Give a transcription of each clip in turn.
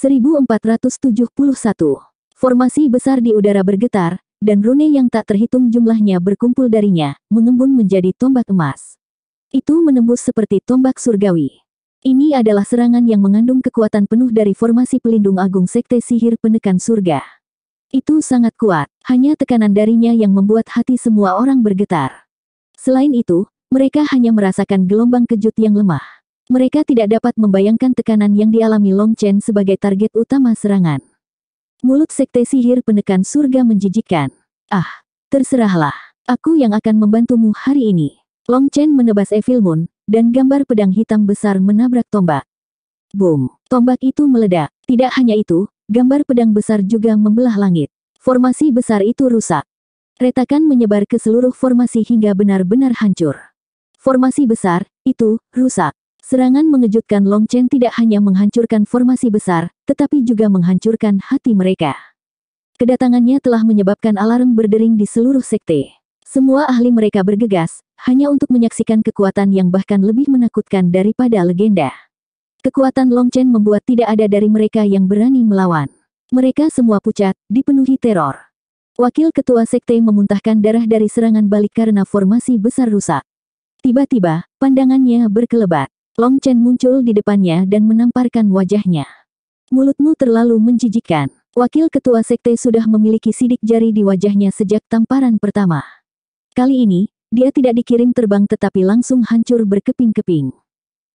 1471. Formasi besar di udara bergetar, dan rune yang tak terhitung jumlahnya berkumpul darinya, mengembun menjadi tombak emas. Itu menembus seperti tombak surgawi. Ini adalah serangan yang mengandung kekuatan penuh dari formasi pelindung agung sekte sihir penekan surga. Itu sangat kuat, hanya tekanan darinya yang membuat hati semua orang bergetar. Selain itu, mereka hanya merasakan gelombang kejut yang lemah. Mereka tidak dapat membayangkan tekanan yang dialami Long Chen sebagai target utama serangan. Mulut sekte sihir penekan surga menjijikan. Ah, terserahlah. Aku yang akan membantumu hari ini. Long Chen menebas Evil Moon, dan gambar pedang hitam besar menabrak tombak. Boom! Tombak itu meledak. Tidak hanya itu, gambar pedang besar juga membelah langit. Formasi besar itu rusak. Retakan menyebar ke seluruh formasi hingga benar-benar hancur. Formasi besar, itu, rusak. Serangan mengejutkan Long Chen tidak hanya menghancurkan formasi besar, tetapi juga menghancurkan hati mereka. Kedatangannya telah menyebabkan alarm berdering di seluruh sekte. Semua ahli mereka bergegas, hanya untuk menyaksikan kekuatan yang bahkan lebih menakutkan daripada legenda. Kekuatan Long Chen membuat tidak ada dari mereka yang berani melawan. Mereka semua pucat, dipenuhi teror. Wakil ketua sekte memuntahkan darah dari serangan balik karena formasi besar rusak. Tiba-tiba, pandangannya berkelebat. Long Chen muncul di depannya dan menamparkan wajahnya. Mulutmu terlalu menjijikan. Wakil ketua sekte sudah memiliki sidik jari di wajahnya sejak tamparan pertama. Kali ini, dia tidak dikirim terbang tetapi langsung hancur berkeping-keping.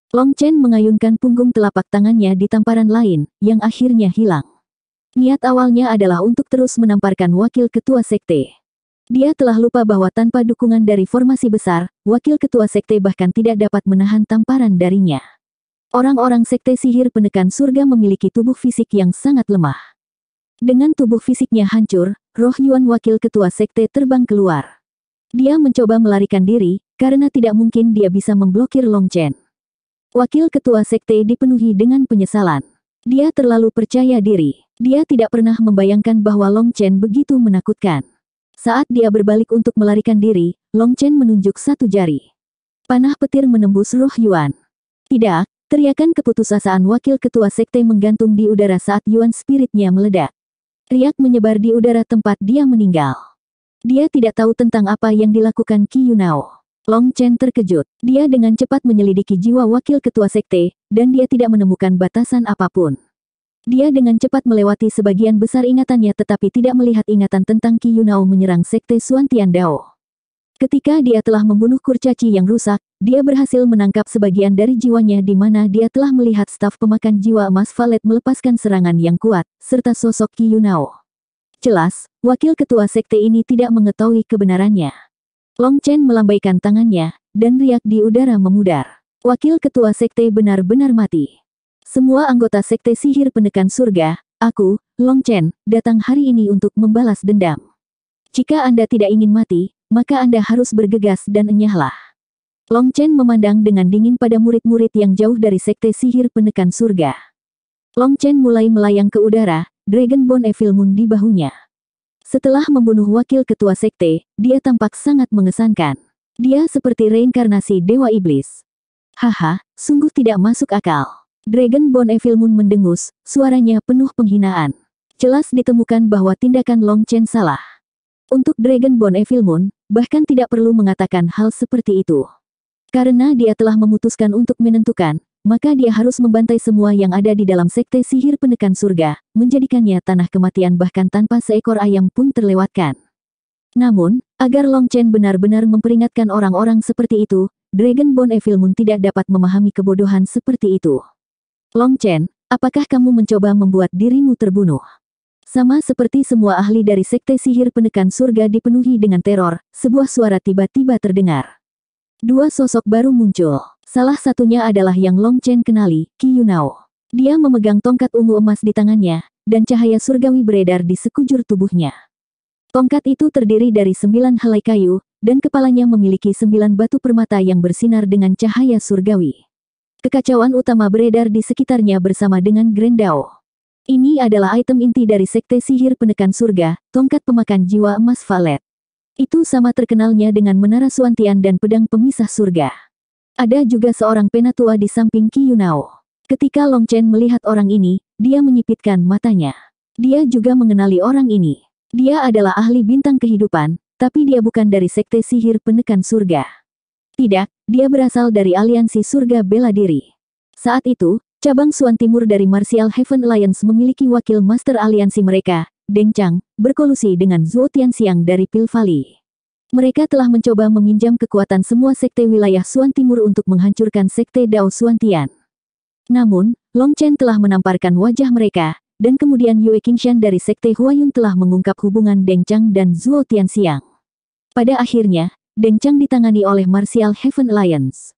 Long Chen mengayunkan punggung telapak tangannya di tamparan lain, yang akhirnya hilang. Niat awalnya adalah untuk terus menamparkan wakil ketua sekte. Dia telah lupa bahwa tanpa dukungan dari formasi besar, wakil ketua sekte bahkan tidak dapat menahan tamparan darinya. Orang-orang sekte sihir penekan surga memiliki tubuh fisik yang sangat lemah. Dengan tubuh fisiknya hancur, roh Yuan wakil ketua sekte terbang keluar. Dia mencoba melarikan diri, karena tidak mungkin dia bisa memblokir Long Chen. Wakil ketua sekte dipenuhi dengan penyesalan. Dia terlalu percaya diri. Dia tidak pernah membayangkan bahwa Long Chen begitu menakutkan. Saat dia berbalik untuk melarikan diri, Long Chen menunjuk satu jari. Panah petir menembus Roh Yuan. Tidak, teriakan keputusasaan wakil ketua sekte menggantung di udara saat Yuan spiritnya meledak. Riak menyebar di udara tempat dia meninggal. Dia tidak tahu tentang apa yang dilakukan Qi Yunao. Long Chen terkejut. Dia dengan cepat menyelidiki jiwa wakil ketua sekte, dan dia tidak menemukan batasan apapun. Dia dengan cepat melewati sebagian besar ingatannya tetapi tidak melihat ingatan tentang Ki Yunao menyerang sekte Suan Dao. Ketika dia telah membunuh kurcaci yang rusak, dia berhasil menangkap sebagian dari jiwanya di mana dia telah melihat staf pemakan jiwa emas Valet melepaskan serangan yang kuat, serta sosok Ki Yunao. Jelas, wakil ketua sekte ini tidak mengetahui kebenarannya. Long Chen melambaikan tangannya, dan riak di udara memudar. Wakil ketua sekte benar-benar mati. Semua anggota sekte sihir penekan surga, aku, Long Chen, datang hari ini untuk membalas dendam. Jika Anda tidak ingin mati, maka Anda harus bergegas dan enyahlah. Long Chen memandang dengan dingin pada murid-murid yang jauh dari sekte sihir penekan surga. Long Chen mulai melayang ke udara, Dragon Bone Evil Moon di bahunya. Setelah membunuh wakil ketua sekte, dia tampak sangat mengesankan. Dia seperti reinkarnasi Dewa Iblis. Haha, sungguh tidak masuk akal. Bone Evil Moon mendengus, suaranya penuh penghinaan. Jelas ditemukan bahwa tindakan Long Chen salah. Untuk Bone Evil Moon, bahkan tidak perlu mengatakan hal seperti itu. Karena dia telah memutuskan untuk menentukan, maka dia harus membantai semua yang ada di dalam sekte sihir penekan surga, menjadikannya tanah kematian bahkan tanpa seekor ayam pun terlewatkan. Namun, agar Long Chen benar-benar memperingatkan orang-orang seperti itu, Bone Evil Moon tidak dapat memahami kebodohan seperti itu. Long Chen, apakah kamu mencoba membuat dirimu terbunuh? Sama seperti semua ahli dari sekte sihir penekan surga dipenuhi dengan teror, sebuah suara tiba-tiba terdengar. Dua sosok baru muncul. Salah satunya adalah yang Long Chen kenali, Qi Yunao. Dia memegang tongkat ungu emas di tangannya, dan cahaya surgawi beredar di sekujur tubuhnya. Tongkat itu terdiri dari sembilan helai kayu, dan kepalanya memiliki sembilan batu permata yang bersinar dengan cahaya surgawi. Kekacauan utama beredar di sekitarnya bersama dengan Grendao. Ini adalah item inti dari sekte sihir penekan surga, tongkat pemakan jiwa emas Valet. Itu sama terkenalnya dengan menara suantian dan pedang pemisah surga. Ada juga seorang penatua di samping Yunao. Ketika Long Chen melihat orang ini, dia menyipitkan matanya. Dia juga mengenali orang ini. Dia adalah ahli bintang kehidupan, tapi dia bukan dari sekte sihir penekan surga. Tidak, dia berasal dari aliansi surga bela diri. Saat itu, cabang Suan Timur dari Martial Heaven Alliance memiliki wakil master aliansi mereka, Deng Chang, berkolusi dengan Zuo Tianxiang dari Pil Valley. Mereka telah mencoba meminjam kekuatan semua sekte wilayah Suan Timur untuk menghancurkan sekte Dao Suan Tian. Namun, Long Chen telah menamparkan wajah mereka, dan kemudian Yue Qingshan dari sekte Huayun telah mengungkap hubungan Deng Chang dan Zuo Tianxiang. Pada akhirnya, Deng ditangani oleh Martial Heaven Alliance.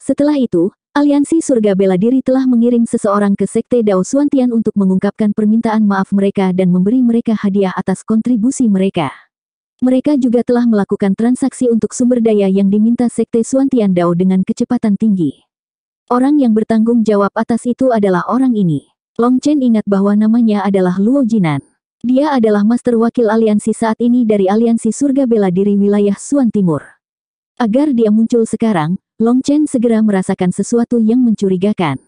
Setelah itu, Aliansi Surga Bela Diri telah mengirim seseorang ke Sekte Dao Suantian untuk mengungkapkan permintaan maaf mereka dan memberi mereka hadiah atas kontribusi mereka. Mereka juga telah melakukan transaksi untuk sumber daya yang diminta Sekte Suantian Dao dengan kecepatan tinggi. Orang yang bertanggung jawab atas itu adalah orang ini. Long Chen ingat bahwa namanya adalah Luo Jinan. Dia adalah master wakil aliansi saat ini dari aliansi surga bela diri wilayah Suan Timur. Agar dia muncul sekarang, Long Chen segera merasakan sesuatu yang mencurigakan.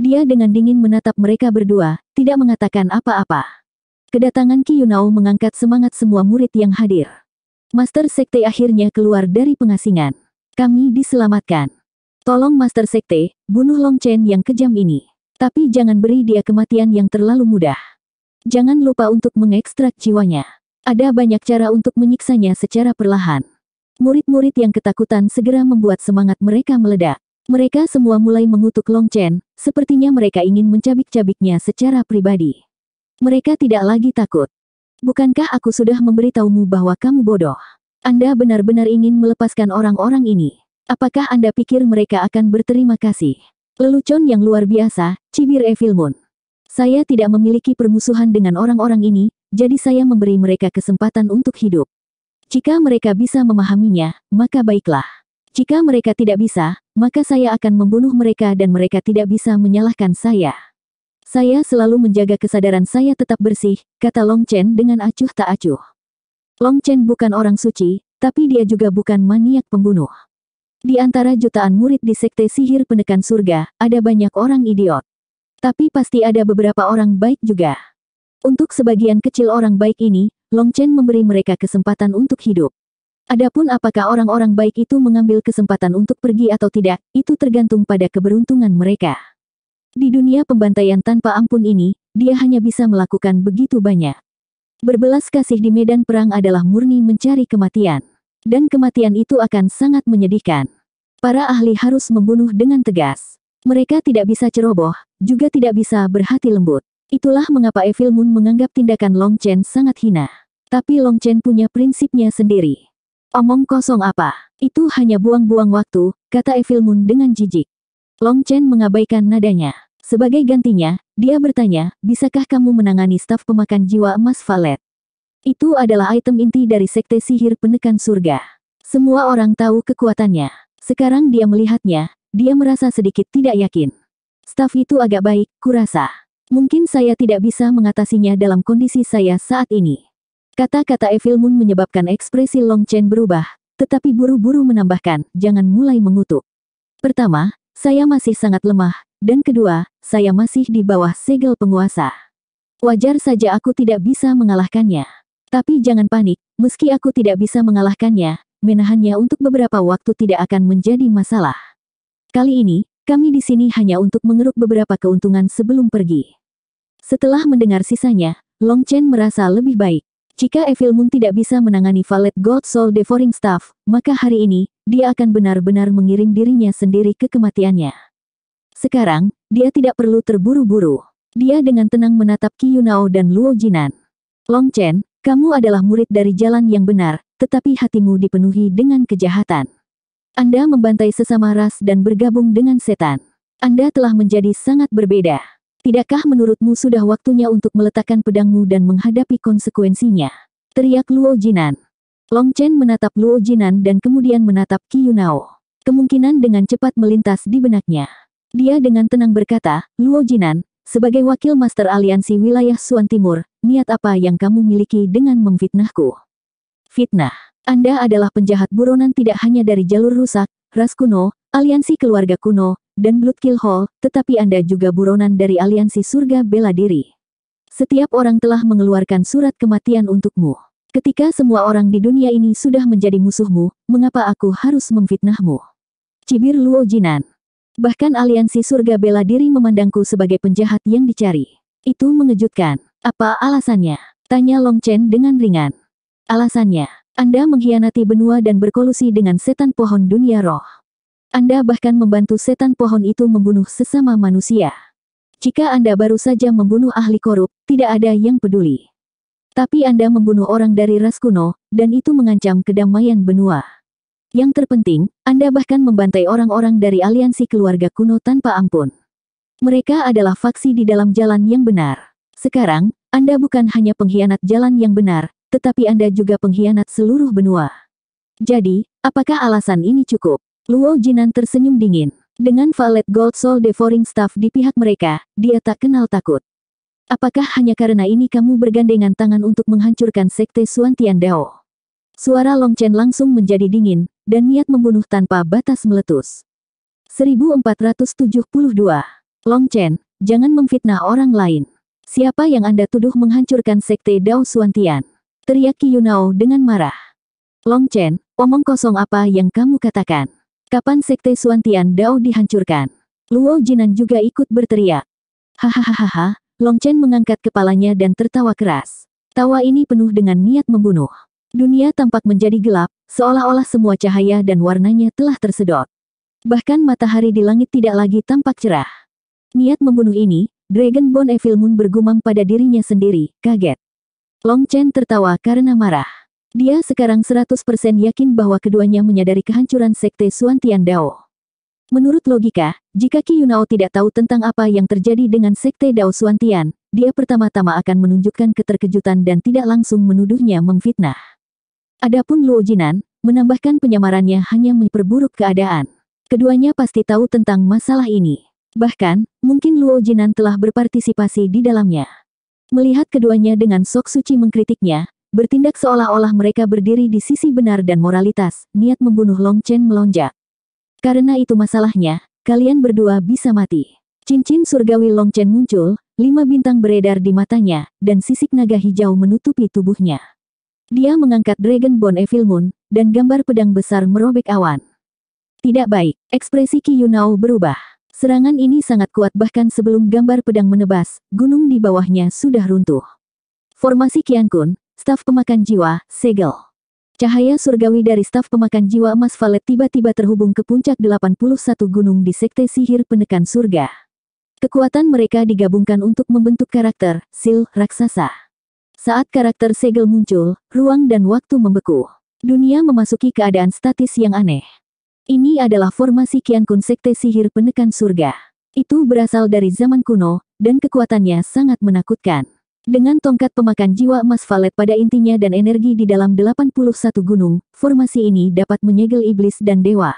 Dia dengan dingin menatap mereka berdua, tidak mengatakan apa-apa. Kedatangan Yunao mengangkat semangat semua murid yang hadir. Master Sekte akhirnya keluar dari pengasingan. Kami diselamatkan. Tolong Master Sekte, bunuh Long Chen yang kejam ini. Tapi jangan beri dia kematian yang terlalu mudah. Jangan lupa untuk mengekstrak jiwanya. Ada banyak cara untuk menyiksanya secara perlahan. Murid-murid yang ketakutan segera membuat semangat mereka meledak. Mereka semua mulai mengutuk Long Chen, sepertinya mereka ingin mencabik-cabiknya secara pribadi. Mereka tidak lagi takut. Bukankah aku sudah memberitahumu bahwa kamu bodoh? Anda benar-benar ingin melepaskan orang-orang ini. Apakah Anda pikir mereka akan berterima kasih? Lelucon yang luar biasa, cibir Moon. Saya tidak memiliki permusuhan dengan orang-orang ini, jadi saya memberi mereka kesempatan untuk hidup. Jika mereka bisa memahaminya, maka baiklah. Jika mereka tidak bisa, maka saya akan membunuh mereka dan mereka tidak bisa menyalahkan saya. Saya selalu menjaga kesadaran saya tetap bersih, kata Long Chen dengan acuh tak acuh. Long Chen bukan orang suci, tapi dia juga bukan maniak pembunuh. Di antara jutaan murid di sekte sihir penekan surga, ada banyak orang idiot. Tapi pasti ada beberapa orang baik juga. Untuk sebagian kecil orang baik ini, Long Chen memberi mereka kesempatan untuk hidup. Adapun apakah orang-orang baik itu mengambil kesempatan untuk pergi atau tidak, itu tergantung pada keberuntungan mereka. Di dunia pembantaian tanpa ampun ini, dia hanya bisa melakukan begitu banyak. Berbelas kasih di medan perang adalah murni mencari kematian. Dan kematian itu akan sangat menyedihkan. Para ahli harus membunuh dengan tegas. Mereka tidak bisa ceroboh, juga tidak bisa berhati lembut. Itulah mengapa Evil Moon menganggap tindakan Long Chen sangat hina. Tapi Long Chen punya prinsipnya sendiri. Omong kosong apa, itu hanya buang-buang waktu, kata Evil Moon dengan jijik. Long Chen mengabaikan nadanya. Sebagai gantinya, dia bertanya, bisakah kamu menangani staf pemakan jiwa emas Valet? Itu adalah item inti dari sekte sihir penekan surga. Semua orang tahu kekuatannya. Sekarang dia melihatnya, dia merasa sedikit tidak yakin. Staf itu agak baik, kurasa. Mungkin saya tidak bisa mengatasinya dalam kondisi saya saat ini. Kata-kata Evil Moon menyebabkan ekspresi Long Chen berubah, tetapi buru-buru menambahkan, jangan mulai mengutuk. Pertama, saya masih sangat lemah, dan kedua, saya masih di bawah segel penguasa. Wajar saja aku tidak bisa mengalahkannya. Tapi jangan panik, meski aku tidak bisa mengalahkannya, menahannya untuk beberapa waktu tidak akan menjadi masalah. Kali ini, kami di sini hanya untuk mengeruk beberapa keuntungan sebelum pergi. Setelah mendengar sisanya, Long Chen merasa lebih baik. Jika Evil Moon tidak bisa menangani Valet Gold Soul Devouring Staff, maka hari ini, dia akan benar-benar mengirim dirinya sendiri ke kematiannya. Sekarang, dia tidak perlu terburu-buru. Dia dengan tenang menatap Yunao dan Luo Jinan. Long Chen, kamu adalah murid dari jalan yang benar, tetapi hatimu dipenuhi dengan kejahatan. Anda membantai sesama ras dan bergabung dengan setan. Anda telah menjadi sangat berbeda. Tidakkah menurutmu sudah waktunya untuk meletakkan pedangmu dan menghadapi konsekuensinya? Teriak Luo Jinan. Long Chen menatap Luo Jinan dan kemudian menatap Qi Yunao. Kemungkinan dengan cepat melintas di benaknya. Dia dengan tenang berkata, Luo Jinan, sebagai wakil master aliansi wilayah Suan Timur, niat apa yang kamu miliki dengan memfitnahku? Fitnah. Anda adalah penjahat buronan tidak hanya dari jalur rusak, ras kuno, aliansi keluarga kuno, dan bloodkill Hall, tetapi Anda juga buronan dari aliansi surga bela diri. Setiap orang telah mengeluarkan surat kematian untukmu. Ketika semua orang di dunia ini sudah menjadi musuhmu, mengapa aku harus memfitnahmu? Cibir Luo Jinan. Bahkan aliansi surga bela diri memandangku sebagai penjahat yang dicari. Itu mengejutkan. Apa alasannya? Tanya Long Chen dengan ringan. Alasannya, anda mengkhianati benua dan berkolusi dengan setan pohon dunia roh. Anda bahkan membantu setan pohon itu membunuh sesama manusia. Jika Anda baru saja membunuh ahli korup, tidak ada yang peduli. Tapi Anda membunuh orang dari ras kuno, dan itu mengancam kedamaian benua. Yang terpenting, Anda bahkan membantai orang-orang dari aliansi keluarga kuno tanpa ampun. Mereka adalah faksi di dalam jalan yang benar. Sekarang, Anda bukan hanya pengkhianat jalan yang benar, tetapi Anda juga pengkhianat seluruh benua. Jadi, apakah alasan ini cukup? Luo Jinan tersenyum dingin. Dengan valet gold soul devouring staff di pihak mereka, dia tak kenal takut. Apakah hanya karena ini kamu bergandengan tangan untuk menghancurkan sekte Suan Dao? Suara Long Chen langsung menjadi dingin, dan niat membunuh tanpa batas meletus. 1472 Long Chen, jangan memfitnah orang lain. Siapa yang Anda tuduh menghancurkan sekte Dao Suantian? Teriak Yunao dengan marah. Long Chen, omong kosong apa yang kamu katakan? Kapan sekte Suantian Dao dihancurkan? Luo Jinan juga ikut berteriak. Hahaha, Long Chen mengangkat kepalanya dan tertawa keras. Tawa ini penuh dengan niat membunuh. Dunia tampak menjadi gelap, seolah-olah semua cahaya dan warnanya telah tersedot. Bahkan matahari di langit tidak lagi tampak cerah. Niat membunuh ini, Dragon Bone Evil Moon bergumam pada dirinya sendiri, kaget. Long Chen tertawa karena marah. Dia sekarang 100% yakin bahwa keduanya menyadari kehancuran sekte Suan Tian Dao. Menurut logika, jika Qi Yunao tidak tahu tentang apa yang terjadi dengan sekte Dao Suan Tian, dia pertama-tama akan menunjukkan keterkejutan dan tidak langsung menuduhnya memfitnah. Adapun Luo Jinan, menambahkan penyamarannya hanya memperburuk keadaan. Keduanya pasti tahu tentang masalah ini. Bahkan, mungkin Luo Jinan telah berpartisipasi di dalamnya. Melihat keduanya dengan sok suci mengkritiknya, bertindak seolah-olah mereka berdiri di sisi benar dan moralitas, niat membunuh Long Chen melonjak. Karena itu masalahnya, kalian berdua bisa mati. Cincin surgawi Long Chen muncul, lima bintang beredar di matanya, dan sisik naga hijau menutupi tubuhnya. Dia mengangkat Dragon Bone Evil Moon, dan gambar pedang besar merobek awan. Tidak baik, ekspresi Yunao berubah. Serangan ini sangat kuat bahkan sebelum gambar pedang menebas, gunung di bawahnya sudah runtuh. Formasi Kian Kun, staf pemakan jiwa, segel. Cahaya surgawi dari staf pemakan jiwa emas Valet tiba-tiba terhubung ke puncak 81 gunung di sekte sihir penekan surga. Kekuatan mereka digabungkan untuk membentuk karakter, sil, raksasa. Saat karakter segel muncul, ruang dan waktu membeku. Dunia memasuki keadaan statis yang aneh. Ini adalah formasi Kian Kun Sekte Sihir Penekan Surga. Itu berasal dari zaman kuno, dan kekuatannya sangat menakutkan. Dengan tongkat pemakan jiwa emas valet pada intinya dan energi di dalam 81 gunung, formasi ini dapat menyegel iblis dan dewa.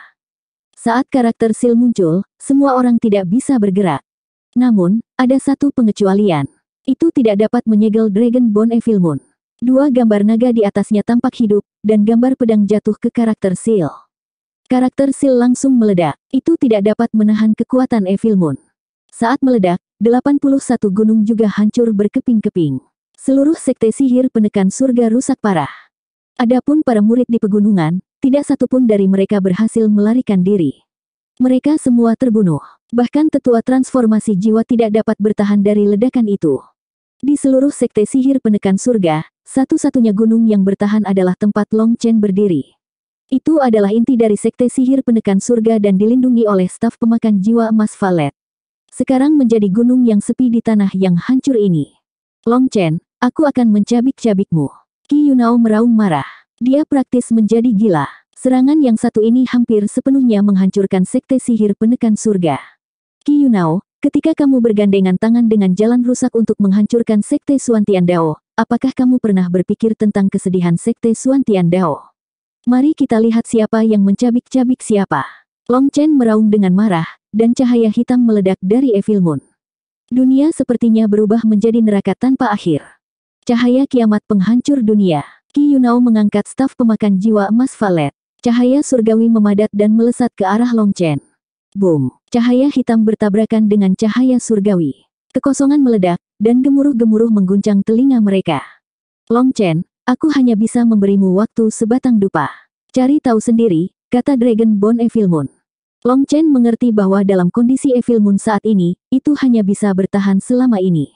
Saat karakter Sil muncul, semua orang tidak bisa bergerak. Namun, ada satu pengecualian. Itu tidak dapat menyegel Dragon Bone Evil Moon. Dua gambar naga di atasnya tampak hidup, dan gambar pedang jatuh ke karakter Seal. Karakter Sil langsung meledak, itu tidak dapat menahan kekuatan Evil Moon. Saat meledak, 81 gunung juga hancur berkeping-keping. Seluruh sekte sihir penekan surga rusak parah. Adapun para murid di pegunungan, tidak satupun dari mereka berhasil melarikan diri. Mereka semua terbunuh. Bahkan tetua transformasi jiwa tidak dapat bertahan dari ledakan itu. Di seluruh sekte sihir penekan surga, satu-satunya gunung yang bertahan adalah tempat Long Chen berdiri. Itu adalah inti dari sekte sihir penekan surga dan dilindungi oleh staf pemakan jiwa emas Valet. Sekarang menjadi gunung yang sepi di tanah yang hancur ini. Long Chen, aku akan mencabik-cabikmu. Qi Yunao meraung marah. Dia praktis menjadi gila. Serangan yang satu ini hampir sepenuhnya menghancurkan sekte sihir penekan surga. Qi Yunao, ketika kamu bergandengan tangan dengan jalan rusak untuk menghancurkan sekte Suantian Dao, apakah kamu pernah berpikir tentang kesedihan sekte Suantian Dao? Mari kita lihat siapa yang mencabik-cabik siapa. Long Chen meraung dengan marah, dan cahaya hitam meledak dari Evil Moon. Dunia sepertinya berubah menjadi neraka tanpa akhir. Cahaya kiamat penghancur dunia. Ki Yunao mengangkat staf pemakan jiwa emas Valet. Cahaya surgawi memadat dan melesat ke arah Long Chen. Boom! Cahaya hitam bertabrakan dengan cahaya surgawi. Kekosongan meledak, dan gemuruh-gemuruh mengguncang telinga mereka. Long Chen, Aku hanya bisa memberimu waktu sebatang dupa. Cari tahu sendiri, kata Dragon Bone Evil Moon. Long Chen mengerti bahwa dalam kondisi Evil Moon saat ini, itu hanya bisa bertahan selama ini.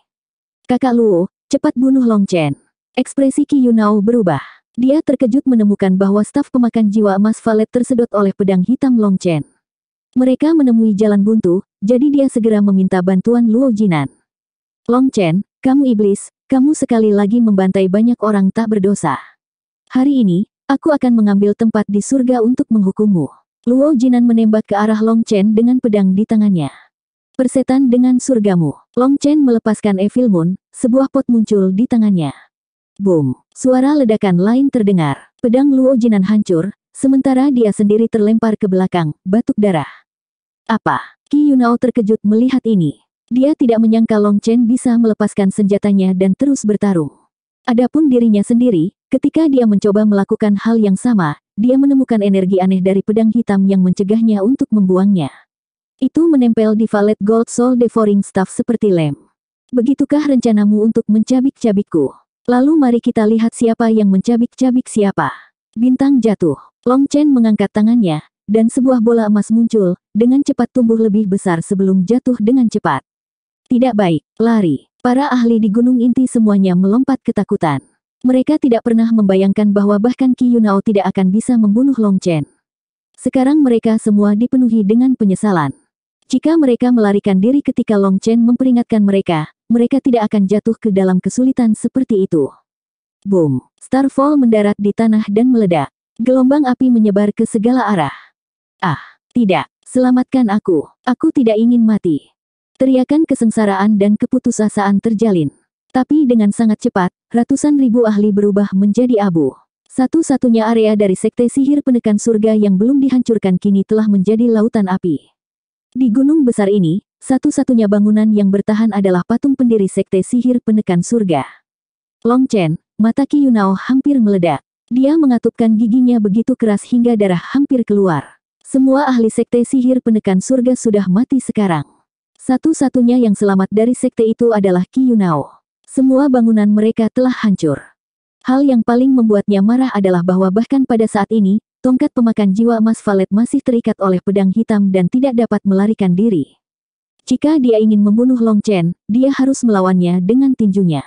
Kakak Luo, cepat bunuh Long Chen. Ekspresi Qi Yunao berubah. Dia terkejut menemukan bahwa staf pemakan jiwa emas Valet tersedot oleh pedang hitam Long Chen. Mereka menemui jalan buntu, jadi dia segera meminta bantuan Luo Jinan. Long Chen, kamu iblis, kamu sekali lagi membantai banyak orang tak berdosa. Hari ini, aku akan mengambil tempat di surga untuk menghukummu. Luo Jinan menembak ke arah Long Chen dengan pedang di tangannya. Persetan dengan surgamu. Long Chen melepaskan Evil Moon, sebuah pot muncul di tangannya. Boom. Suara ledakan lain terdengar. Pedang Luo Jinan hancur, sementara dia sendiri terlempar ke belakang, batuk darah. Apa? Ki Yunao terkejut melihat ini. Dia tidak menyangka Long Chen bisa melepaskan senjatanya dan terus bertarung. Adapun dirinya sendiri, ketika dia mencoba melakukan hal yang sama, dia menemukan energi aneh dari pedang hitam yang mencegahnya untuk membuangnya. Itu menempel di valet Gold Soul Devouring Staff seperti lem. Begitukah rencanamu untuk mencabik-cabikku? Lalu mari kita lihat siapa yang mencabik-cabik siapa. Bintang jatuh. Long Chen mengangkat tangannya, dan sebuah bola emas muncul, dengan cepat tumbuh lebih besar sebelum jatuh dengan cepat. Tidak baik, lari. Para ahli di Gunung Inti semuanya melompat ketakutan. Mereka tidak pernah membayangkan bahwa bahkan Ki Yunao tidak akan bisa membunuh Long Chen. Sekarang mereka semua dipenuhi dengan penyesalan. Jika mereka melarikan diri ketika Long Chen memperingatkan mereka, mereka tidak akan jatuh ke dalam kesulitan seperti itu. Boom! Starfall mendarat di tanah dan meledak. Gelombang api menyebar ke segala arah. Ah, tidak, selamatkan aku. Aku tidak ingin mati. Teriakan kesengsaraan dan keputusasaan terjalin. Tapi dengan sangat cepat, ratusan ribu ahli berubah menjadi abu. Satu-satunya area dari sekte sihir penekan surga yang belum dihancurkan kini telah menjadi lautan api. Di gunung besar ini, satu-satunya bangunan yang bertahan adalah patung pendiri sekte sihir penekan surga. Long Chen, mata Yunao hampir meledak. Dia mengatupkan giginya begitu keras hingga darah hampir keluar. Semua ahli sekte sihir penekan surga sudah mati sekarang. Satu-satunya yang selamat dari sekte itu adalah Ki Yunao. Semua bangunan mereka telah hancur. Hal yang paling membuatnya marah adalah bahwa bahkan pada saat ini, tongkat pemakan jiwa emas Valet masih terikat oleh pedang hitam dan tidak dapat melarikan diri. Jika dia ingin membunuh Long Chen, dia harus melawannya dengan tinjunya.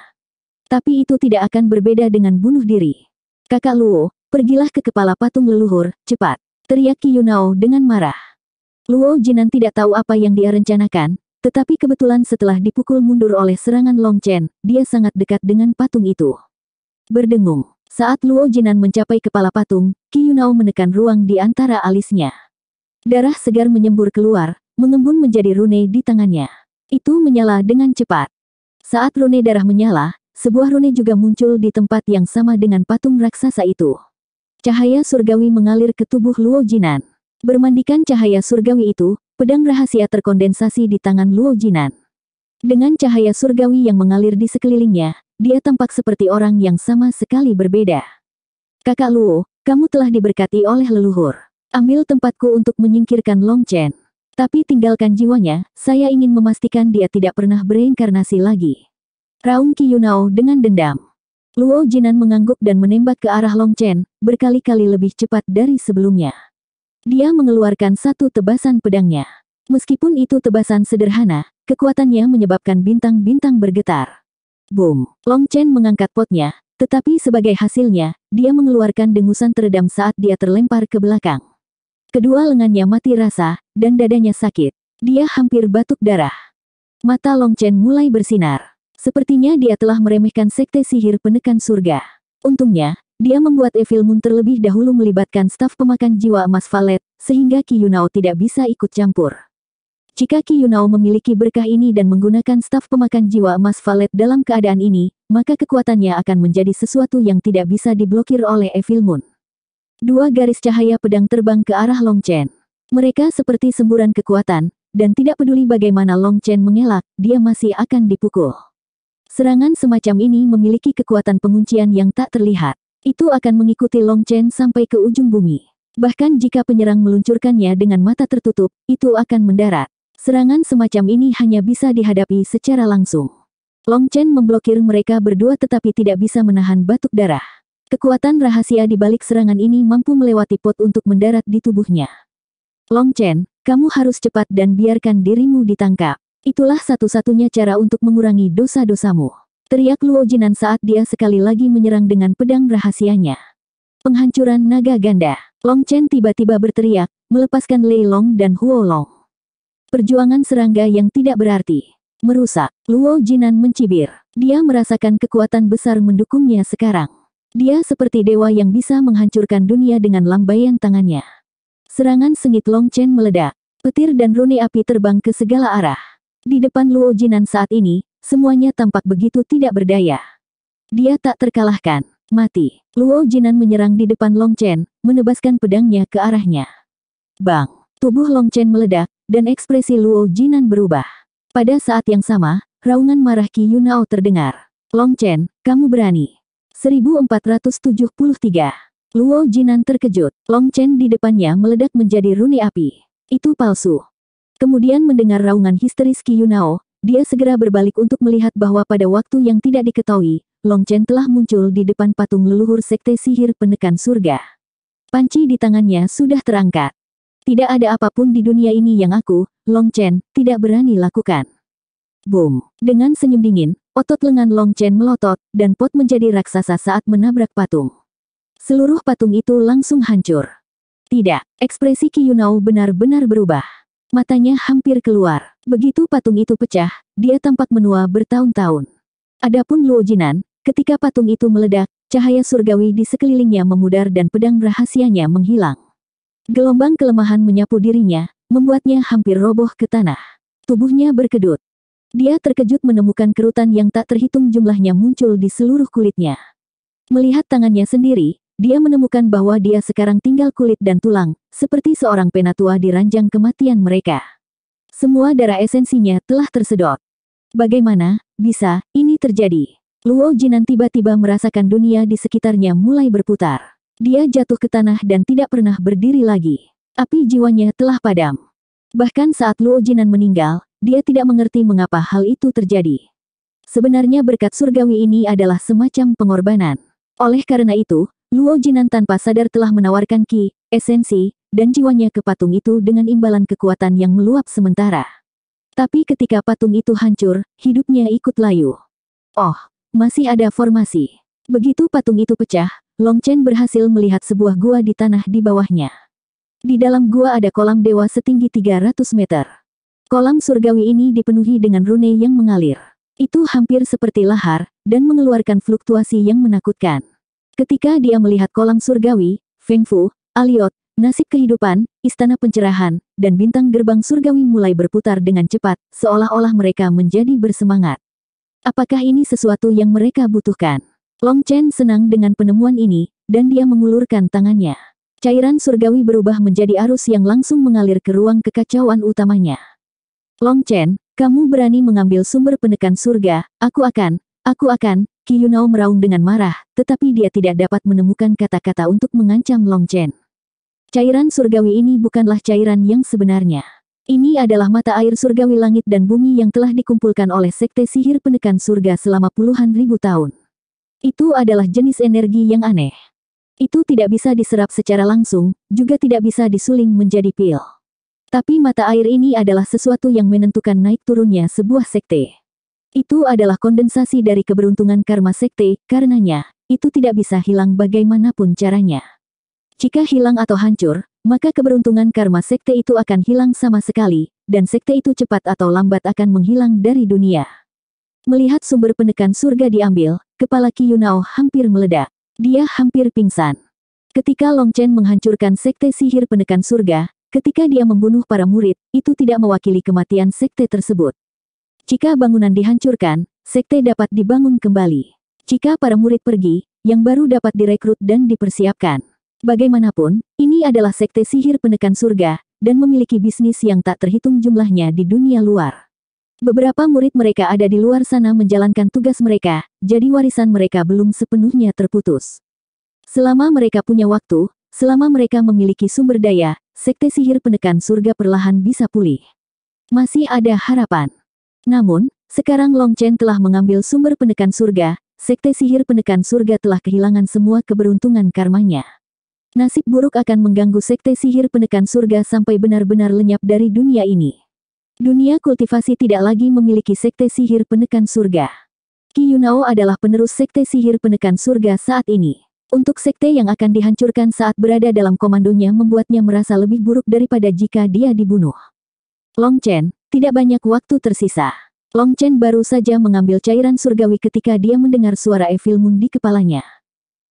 Tapi itu tidak akan berbeda dengan bunuh diri. Kakak Luo, pergilah ke kepala patung leluhur, cepat. Teriak Ki Yunao dengan marah. Luo Jinan tidak tahu apa yang dia rencanakan, tetapi kebetulan setelah dipukul mundur oleh serangan Long Chen, dia sangat dekat dengan patung itu. Berdengung, saat Luo Jinan mencapai kepala patung, Qi Yunao menekan ruang di antara alisnya. Darah segar menyembur keluar, mengembun menjadi rune di tangannya. Itu menyala dengan cepat. Saat rune darah menyala, sebuah rune juga muncul di tempat yang sama dengan patung raksasa itu. Cahaya surgawi mengalir ke tubuh Luo Jinan. Bermandikan cahaya surgawi itu, pedang rahasia terkondensasi di tangan Luo Jinan. Dengan cahaya surgawi yang mengalir di sekelilingnya, dia tampak seperti orang yang sama sekali berbeda. Kakak Luo, kamu telah diberkati oleh leluhur. Ambil tempatku untuk menyingkirkan Long Chen. Tapi tinggalkan jiwanya, saya ingin memastikan dia tidak pernah bereinkarnasi lagi. Raung Yunao dengan dendam. Luo Jinan mengangguk dan menembak ke arah Long Chen, berkali-kali lebih cepat dari sebelumnya. Dia mengeluarkan satu tebasan pedangnya. Meskipun itu tebasan sederhana, kekuatannya menyebabkan bintang-bintang bergetar. Boom! Long Chen mengangkat potnya, tetapi sebagai hasilnya, dia mengeluarkan dengusan teredam saat dia terlempar ke belakang. Kedua lengannya mati rasa, dan dadanya sakit. Dia hampir batuk darah. Mata Long Chen mulai bersinar. Sepertinya dia telah meremehkan sekte sihir penekan surga. Untungnya, dia membuat Evil Moon terlebih dahulu melibatkan staf pemakan jiwa emas Valet, sehingga Yunao tidak bisa ikut campur. Jika Yunao memiliki berkah ini dan menggunakan staf pemakan jiwa emas Valet dalam keadaan ini, maka kekuatannya akan menjadi sesuatu yang tidak bisa diblokir oleh Evil Moon. Dua garis cahaya pedang terbang ke arah Long Chen. Mereka seperti semburan kekuatan, dan tidak peduli bagaimana Long Chen mengelak, dia masih akan dipukul. Serangan semacam ini memiliki kekuatan penguncian yang tak terlihat itu akan mengikuti Long Chen sampai ke ujung bumi. Bahkan jika penyerang meluncurkannya dengan mata tertutup, itu akan mendarat. Serangan semacam ini hanya bisa dihadapi secara langsung. Long Chen memblokir mereka berdua tetapi tidak bisa menahan batuk darah. Kekuatan rahasia di balik serangan ini mampu melewati pot untuk mendarat di tubuhnya. Long Chen, kamu harus cepat dan biarkan dirimu ditangkap. Itulah satu-satunya cara untuk mengurangi dosa-dosamu. Teriak Luo Jinan saat dia sekali lagi menyerang dengan pedang rahasianya. Penghancuran naga ganda. Long Chen tiba-tiba berteriak, melepaskan Lei Long dan Huo Long. Perjuangan serangga yang tidak berarti. Merusak. Luo Jinan mencibir. Dia merasakan kekuatan besar mendukungnya sekarang. Dia seperti dewa yang bisa menghancurkan dunia dengan lambaian tangannya. Serangan sengit Long Chen meledak. Petir dan rune api terbang ke segala arah. Di depan Luo Jinan saat ini, semuanya tampak begitu tidak berdaya. Dia tak terkalahkan. Mati. Luo Jinan menyerang di depan Long Chen, menebaskan pedangnya ke arahnya. Bang! Tubuh Long Chen meledak, dan ekspresi Luo Jinan berubah. Pada saat yang sama, raungan marah Qi Yunao terdengar. Long Chen, kamu berani. 1473. Luo Jinan terkejut. Long Chen di depannya meledak menjadi runi api. Itu palsu. Kemudian mendengar raungan histeris Qi Yunao, dia segera berbalik untuk melihat bahwa pada waktu yang tidak diketahui, Long Chen telah muncul di depan patung leluhur sekte sihir penekan surga. Panci di tangannya sudah terangkat. Tidak ada apapun di dunia ini yang aku, Long Chen, tidak berani lakukan. Boom! Dengan senyum dingin, otot lengan Long Chen melotot, dan pot menjadi raksasa saat menabrak patung. Seluruh patung itu langsung hancur. Tidak, ekspresi Kiyunao benar-benar berubah. Matanya hampir keluar. Begitu patung itu pecah, dia tampak menua bertahun-tahun. Adapun Luo Jinan, ketika patung itu meledak, cahaya surgawi di sekelilingnya memudar dan pedang rahasianya menghilang. Gelombang kelemahan menyapu dirinya, membuatnya hampir roboh ke tanah. Tubuhnya berkedut. Dia terkejut menemukan kerutan yang tak terhitung jumlahnya muncul di seluruh kulitnya. Melihat tangannya sendiri, dia menemukan bahwa dia sekarang tinggal kulit dan tulang, seperti seorang penatua di ranjang kematian mereka. Semua darah esensinya telah tersedot. Bagaimana bisa ini terjadi? Luo Jinan tiba-tiba merasakan dunia di sekitarnya mulai berputar. Dia jatuh ke tanah dan tidak pernah berdiri lagi. Api jiwanya telah padam. Bahkan saat Luo Jinan meninggal, dia tidak mengerti mengapa hal itu terjadi. Sebenarnya berkat surgawi ini adalah semacam pengorbanan. Oleh karena itu, Luo Jinan tanpa sadar telah menawarkan ki, esensi, dan jiwanya ke patung itu dengan imbalan kekuatan yang meluap sementara. Tapi ketika patung itu hancur, hidupnya ikut layu. Oh, masih ada formasi. Begitu patung itu pecah, Long Chen berhasil melihat sebuah gua di tanah di bawahnya. Di dalam gua ada kolam dewa setinggi 300 meter. Kolam surgawi ini dipenuhi dengan rune yang mengalir. Itu hampir seperti lahar, dan mengeluarkan fluktuasi yang menakutkan. Ketika dia melihat kolam surgawi, Feng Fu, Aliot, nasib kehidupan, istana pencerahan, dan bintang gerbang surgawi mulai berputar dengan cepat, seolah-olah mereka menjadi bersemangat. Apakah ini sesuatu yang mereka butuhkan? Long Chen senang dengan penemuan ini, dan dia mengulurkan tangannya. Cairan surgawi berubah menjadi arus yang langsung mengalir ke ruang kekacauan utamanya. Long Chen, kamu berani mengambil sumber penekan surga, aku akan, aku akan, Kiyunao meraung dengan marah, tetapi dia tidak dapat menemukan kata-kata untuk mengancam Long Chen. Cairan surgawi ini bukanlah cairan yang sebenarnya. Ini adalah mata air surgawi langit dan bumi yang telah dikumpulkan oleh sekte sihir penekan surga selama puluhan ribu tahun. Itu adalah jenis energi yang aneh. Itu tidak bisa diserap secara langsung, juga tidak bisa disuling menjadi pil. Tapi mata air ini adalah sesuatu yang menentukan naik turunnya sebuah sekte. Itu adalah kondensasi dari keberuntungan karma sekte, karenanya, itu tidak bisa hilang bagaimanapun caranya. Jika hilang atau hancur, maka keberuntungan karma sekte itu akan hilang sama sekali, dan sekte itu cepat atau lambat akan menghilang dari dunia. Melihat sumber penekan surga diambil, kepala Kiyunao hampir meledak. Dia hampir pingsan. Ketika Long Chen menghancurkan sekte sihir penekan surga, ketika dia membunuh para murid, itu tidak mewakili kematian sekte tersebut. Jika bangunan dihancurkan, sekte dapat dibangun kembali. Jika para murid pergi, yang baru dapat direkrut dan dipersiapkan. Bagaimanapun, ini adalah sekte sihir penekan surga, dan memiliki bisnis yang tak terhitung jumlahnya di dunia luar. Beberapa murid mereka ada di luar sana menjalankan tugas mereka, jadi warisan mereka belum sepenuhnya terputus. Selama mereka punya waktu, selama mereka memiliki sumber daya, sekte sihir penekan surga perlahan bisa pulih. Masih ada harapan. Namun, sekarang Long Chen telah mengambil sumber penekan surga, sekte sihir penekan surga telah kehilangan semua keberuntungan karmanya. Nasib buruk akan mengganggu sekte sihir penekan surga sampai benar-benar lenyap dari dunia ini. Dunia kultivasi tidak lagi memiliki sekte sihir penekan surga. Ki Yunao adalah penerus sekte sihir penekan surga saat ini. Untuk sekte yang akan dihancurkan saat berada dalam komandonya membuatnya merasa lebih buruk daripada jika dia dibunuh. Long Chen, tidak banyak waktu tersisa. Long Chen baru saja mengambil cairan surgawi ketika dia mendengar suara Evil Moon di kepalanya.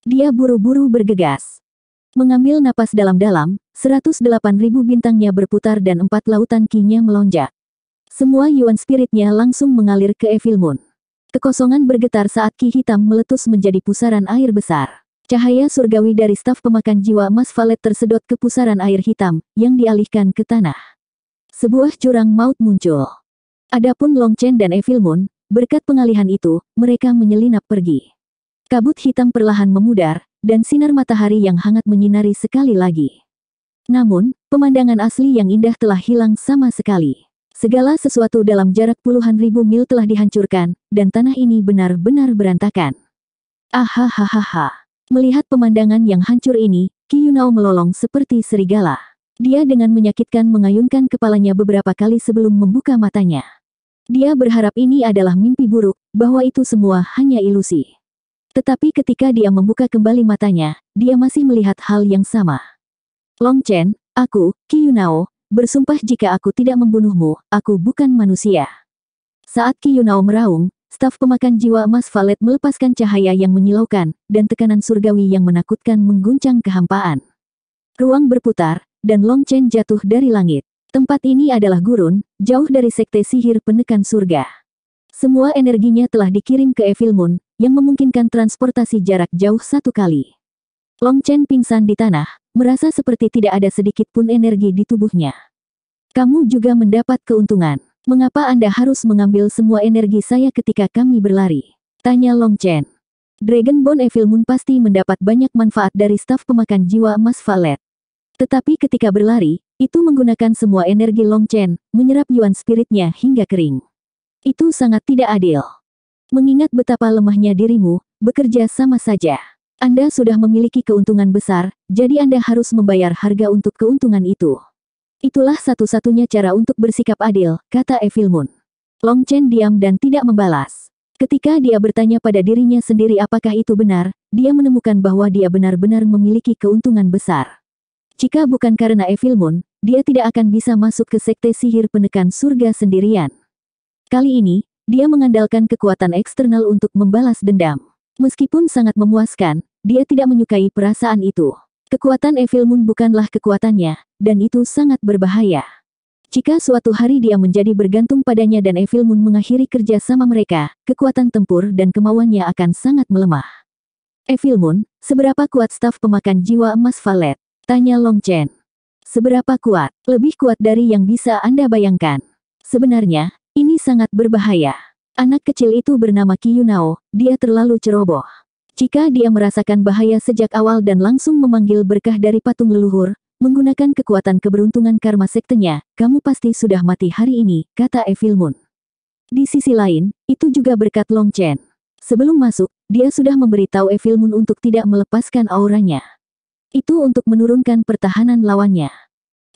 Dia buru-buru bergegas. Mengambil napas dalam-dalam, ribu bintangnya berputar dan empat lautan kinya melonjak. Semua Yuan Spiritnya langsung mengalir ke Evil Moon. Kekosongan bergetar saat ki hitam meletus menjadi pusaran air besar. Cahaya surgawi dari staf pemakan jiwa Mas Valet tersedot ke pusaran air hitam, yang dialihkan ke tanah sebuah jurang maut muncul. Adapun Long Chen dan Evil Moon, berkat pengalihan itu, mereka menyelinap pergi. Kabut hitam perlahan memudar, dan sinar matahari yang hangat menyinari sekali lagi. Namun, pemandangan asli yang indah telah hilang sama sekali. Segala sesuatu dalam jarak puluhan ribu mil telah dihancurkan, dan tanah ini benar-benar berantakan. Ahahaha. Melihat pemandangan yang hancur ini, Kiyunao melolong seperti serigala. Dia dengan menyakitkan mengayunkan kepalanya beberapa kali sebelum membuka matanya. Dia berharap ini adalah mimpi buruk, bahwa itu semua hanya ilusi. Tetapi ketika dia membuka kembali matanya, dia masih melihat hal yang sama. Long Chen, aku, Kiyunao, bersumpah jika aku tidak membunuhmu, aku bukan manusia. Saat Kiyunao meraung, staf pemakan jiwa emas Valet melepaskan cahaya yang menyilaukan, dan tekanan surgawi yang menakutkan mengguncang kehampaan. Ruang berputar, dan Long Chen jatuh dari langit. Tempat ini adalah gurun, jauh dari sekte sihir penekan surga. Semua energinya telah dikirim ke Evil Moon, yang memungkinkan transportasi jarak jauh satu kali. Long Chen pingsan di tanah, merasa seperti tidak ada sedikit pun energi di tubuhnya. Kamu juga mendapat keuntungan. Mengapa Anda harus mengambil semua energi saya ketika kami berlari? Tanya Long Chen. Dragonbone Evil Moon pasti mendapat banyak manfaat dari staf pemakan jiwa emas Valet. Tetapi ketika berlari, itu menggunakan semua energi Long Chen, menyerap yuan spiritnya hingga kering. Itu sangat tidak adil. Mengingat betapa lemahnya dirimu, bekerja sama saja. Anda sudah memiliki keuntungan besar, jadi Anda harus membayar harga untuk keuntungan itu. Itulah satu-satunya cara untuk bersikap adil, kata Evil Moon. Long Chen diam dan tidak membalas. Ketika dia bertanya pada dirinya sendiri apakah itu benar, dia menemukan bahwa dia benar-benar memiliki keuntungan besar. Jika bukan karena Evil Moon, dia tidak akan bisa masuk ke sekte sihir penekan surga sendirian. Kali ini, dia mengandalkan kekuatan eksternal untuk membalas dendam. Meskipun sangat memuaskan, dia tidak menyukai perasaan itu. Kekuatan Evil Moon bukanlah kekuatannya, dan itu sangat berbahaya. Jika suatu hari dia menjadi bergantung padanya dan Evil Moon mengakhiri kerja sama mereka, kekuatan tempur dan kemauannya akan sangat melemah. Evil Moon, seberapa kuat staf pemakan jiwa emas Valet? Tanya Long Chen. Seberapa kuat? Lebih kuat dari yang bisa Anda bayangkan. Sebenarnya, ini sangat berbahaya. Anak kecil itu bernama Kiyunao, dia terlalu ceroboh. Jika dia merasakan bahaya sejak awal dan langsung memanggil berkah dari patung leluhur, menggunakan kekuatan keberuntungan karma sektenya, kamu pasti sudah mati hari ini, kata Evil Moon. Di sisi lain, itu juga berkat Long Chen. Sebelum masuk, dia sudah memberitahu Evil Moon untuk tidak melepaskan auranya. Itu untuk menurunkan pertahanan lawannya.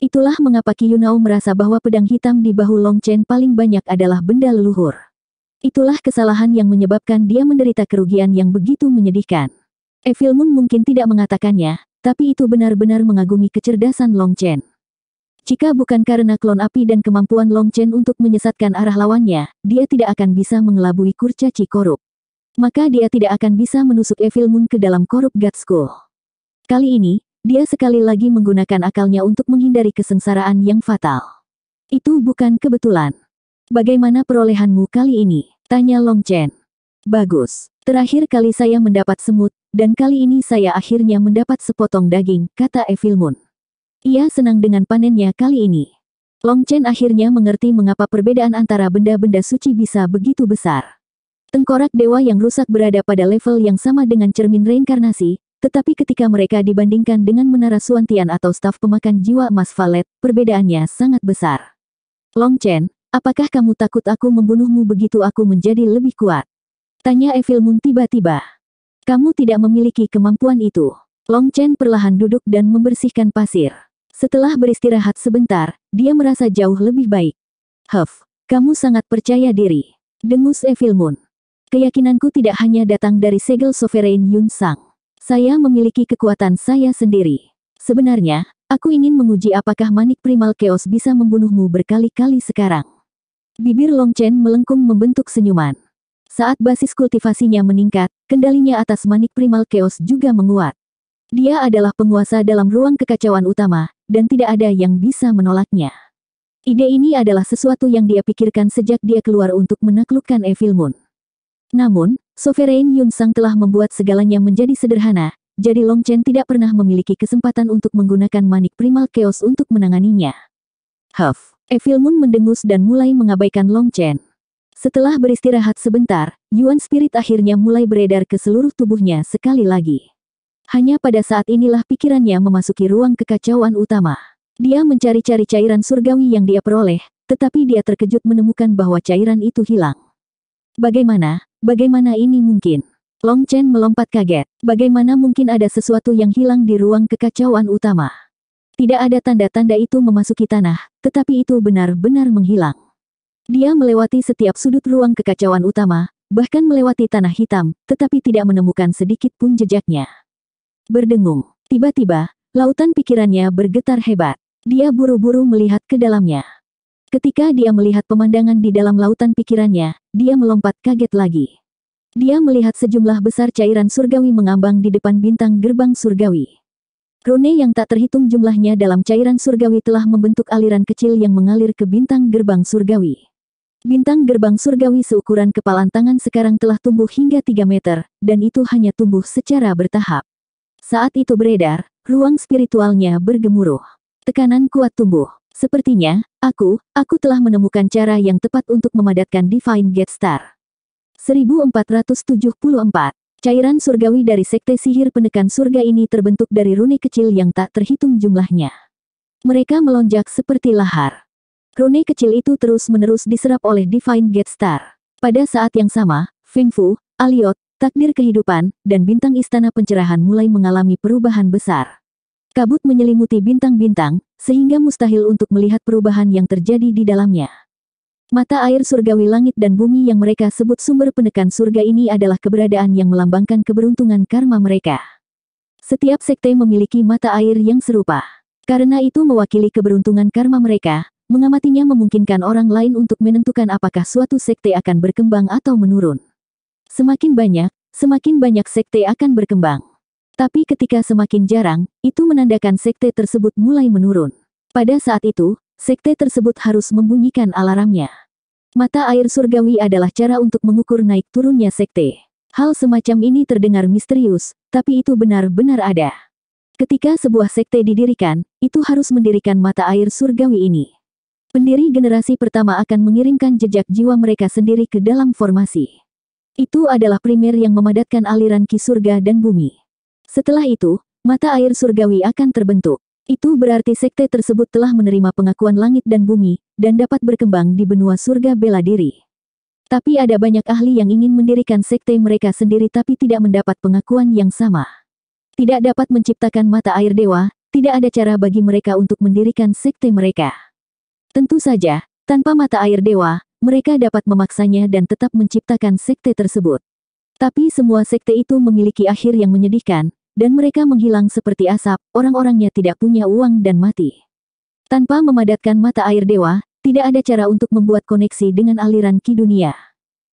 Itulah mengapa Kiyunao merasa bahwa pedang hitam di bahu Long Chen paling banyak adalah benda leluhur. Itulah kesalahan yang menyebabkan dia menderita kerugian yang begitu menyedihkan. Evil Moon mungkin tidak mengatakannya, tapi itu benar-benar mengagumi kecerdasan Long Chen. Jika bukan karena klon api dan kemampuan Long Chen untuk menyesatkan arah lawannya, dia tidak akan bisa mengelabui kurcaci korup. Maka dia tidak akan bisa menusuk Evil Moon ke dalam korup God School. Kali ini, dia sekali lagi menggunakan akalnya untuk menghindari kesengsaraan yang fatal. Itu bukan kebetulan. Bagaimana perolehanmu kali ini? Tanya Long Chen. Bagus. Terakhir kali saya mendapat semut, dan kali ini saya akhirnya mendapat sepotong daging, kata Evil Moon. Ia senang dengan panennya kali ini. Long Chen akhirnya mengerti mengapa perbedaan antara benda-benda suci bisa begitu besar. Tengkorak dewa yang rusak berada pada level yang sama dengan cermin reinkarnasi, tetapi ketika mereka dibandingkan dengan menara Suantian atau staf pemakan jiwa emas Valet, perbedaannya sangat besar. Long Chen, apakah kamu takut aku membunuhmu begitu aku menjadi lebih kuat? Tanya Evil Moon tiba-tiba. Kamu tidak memiliki kemampuan itu. Long Chen perlahan duduk dan membersihkan pasir. Setelah beristirahat sebentar, dia merasa jauh lebih baik. Huff, kamu sangat percaya diri. Dengus Evil Moon. Keyakinanku tidak hanya datang dari segel Sovereign Yun Sang. Saya memiliki kekuatan saya sendiri. Sebenarnya, aku ingin menguji apakah manik primal chaos bisa membunuhmu berkali-kali sekarang. Bibir Long Chen melengkung membentuk senyuman. Saat basis kultivasinya meningkat, kendalinya atas manik primal chaos juga menguat. Dia adalah penguasa dalam ruang kekacauan utama, dan tidak ada yang bisa menolaknya. Ide ini adalah sesuatu yang dia pikirkan sejak dia keluar untuk menaklukkan Evil Moon. Namun, Sovereign Yun Sang telah membuat segalanya menjadi sederhana, jadi Long Chen tidak pernah memiliki kesempatan untuk menggunakan manik primal chaos untuk menanganinya. Huff, Evil Moon mendengus dan mulai mengabaikan Long Chen. Setelah beristirahat sebentar, Yuan Spirit akhirnya mulai beredar ke seluruh tubuhnya sekali lagi. Hanya pada saat inilah pikirannya memasuki ruang kekacauan utama. Dia mencari-cari cairan surgawi yang dia peroleh, tetapi dia terkejut menemukan bahwa cairan itu hilang. Bagaimana, Bagaimana ini mungkin? Long Chen melompat kaget. Bagaimana mungkin ada sesuatu yang hilang di ruang kekacauan utama? Tidak ada tanda-tanda itu memasuki tanah, tetapi itu benar-benar menghilang. Dia melewati setiap sudut ruang kekacauan utama, bahkan melewati tanah hitam, tetapi tidak menemukan sedikit pun jejaknya. Berdengung, tiba-tiba, lautan pikirannya bergetar hebat. Dia buru-buru melihat ke dalamnya. Ketika dia melihat pemandangan di dalam lautan pikirannya, dia melompat kaget lagi. Dia melihat sejumlah besar cairan surgawi mengambang di depan bintang gerbang surgawi. Rune yang tak terhitung jumlahnya dalam cairan surgawi telah membentuk aliran kecil yang mengalir ke bintang gerbang surgawi. Bintang gerbang surgawi seukuran kepalan tangan sekarang telah tumbuh hingga 3 meter, dan itu hanya tumbuh secara bertahap. Saat itu beredar, ruang spiritualnya bergemuruh. Tekanan kuat tumbuh. Sepertinya, aku, aku telah menemukan cara yang tepat untuk memadatkan Divine Get Star. 1474 Cairan surgawi dari sekte sihir penekan surga ini terbentuk dari rune kecil yang tak terhitung jumlahnya. Mereka melonjak seperti lahar. Rune kecil itu terus-menerus diserap oleh Divine Get Star. Pada saat yang sama, Feng Fu, Aliot, takdir kehidupan, dan bintang istana pencerahan mulai mengalami perubahan besar. Kabut menyelimuti bintang-bintang, sehingga mustahil untuk melihat perubahan yang terjadi di dalamnya. Mata air surgawi langit dan bumi yang mereka sebut sumber penekan surga ini adalah keberadaan yang melambangkan keberuntungan karma mereka. Setiap sekte memiliki mata air yang serupa. Karena itu mewakili keberuntungan karma mereka, mengamatinya memungkinkan orang lain untuk menentukan apakah suatu sekte akan berkembang atau menurun. Semakin banyak, semakin banyak sekte akan berkembang. Tapi ketika semakin jarang, itu menandakan sekte tersebut mulai menurun. Pada saat itu, sekte tersebut harus membunyikan alarmnya. Mata air surgawi adalah cara untuk mengukur naik turunnya sekte. Hal semacam ini terdengar misterius, tapi itu benar-benar ada. Ketika sebuah sekte didirikan, itu harus mendirikan mata air surgawi ini. Pendiri generasi pertama akan mengirimkan jejak jiwa mereka sendiri ke dalam formasi. Itu adalah primer yang memadatkan aliran ki surga dan bumi. Setelah itu, mata air surgawi akan terbentuk. Itu berarti sekte tersebut telah menerima pengakuan langit dan bumi, dan dapat berkembang di benua surga bela diri. Tapi ada banyak ahli yang ingin mendirikan sekte mereka sendiri tapi tidak mendapat pengakuan yang sama. Tidak dapat menciptakan mata air dewa, tidak ada cara bagi mereka untuk mendirikan sekte mereka. Tentu saja, tanpa mata air dewa, mereka dapat memaksanya dan tetap menciptakan sekte tersebut. Tapi semua sekte itu memiliki akhir yang menyedihkan, dan mereka menghilang seperti asap, orang-orangnya tidak punya uang dan mati. Tanpa memadatkan mata air dewa, tidak ada cara untuk membuat koneksi dengan aliran ki dunia.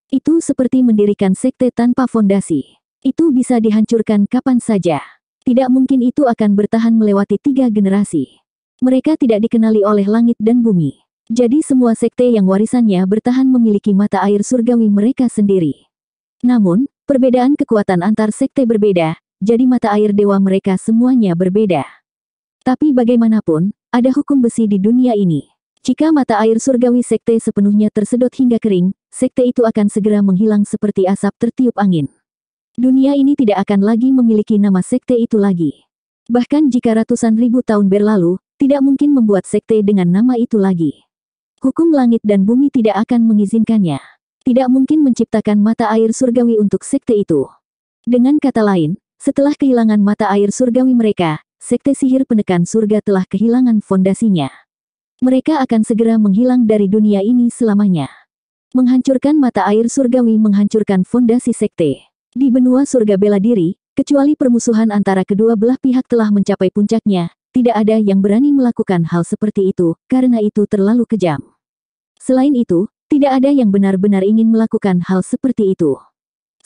Itu seperti mendirikan sekte tanpa fondasi. Itu bisa dihancurkan kapan saja. Tidak mungkin itu akan bertahan melewati tiga generasi. Mereka tidak dikenali oleh langit dan bumi. Jadi semua sekte yang warisannya bertahan memiliki mata air surgawi mereka sendiri. Namun, perbedaan kekuatan antar sekte berbeda, jadi mata air dewa mereka semuanya berbeda. Tapi bagaimanapun, ada hukum besi di dunia ini. Jika mata air surgawi sekte sepenuhnya tersedot hingga kering, sekte itu akan segera menghilang seperti asap tertiup angin. Dunia ini tidak akan lagi memiliki nama sekte itu lagi. Bahkan jika ratusan ribu tahun berlalu, tidak mungkin membuat sekte dengan nama itu lagi. Hukum langit dan bumi tidak akan mengizinkannya. Tidak mungkin menciptakan mata air surgawi untuk sekte itu. Dengan kata lain, setelah kehilangan mata air surgawi mereka, sekte sihir penekan surga telah kehilangan fondasinya. Mereka akan segera menghilang dari dunia ini selamanya. Menghancurkan mata air surgawi menghancurkan fondasi sekte. Di benua surga bela diri, kecuali permusuhan antara kedua belah pihak telah mencapai puncaknya, tidak ada yang berani melakukan hal seperti itu, karena itu terlalu kejam. Selain itu, tidak ada yang benar-benar ingin melakukan hal seperti itu.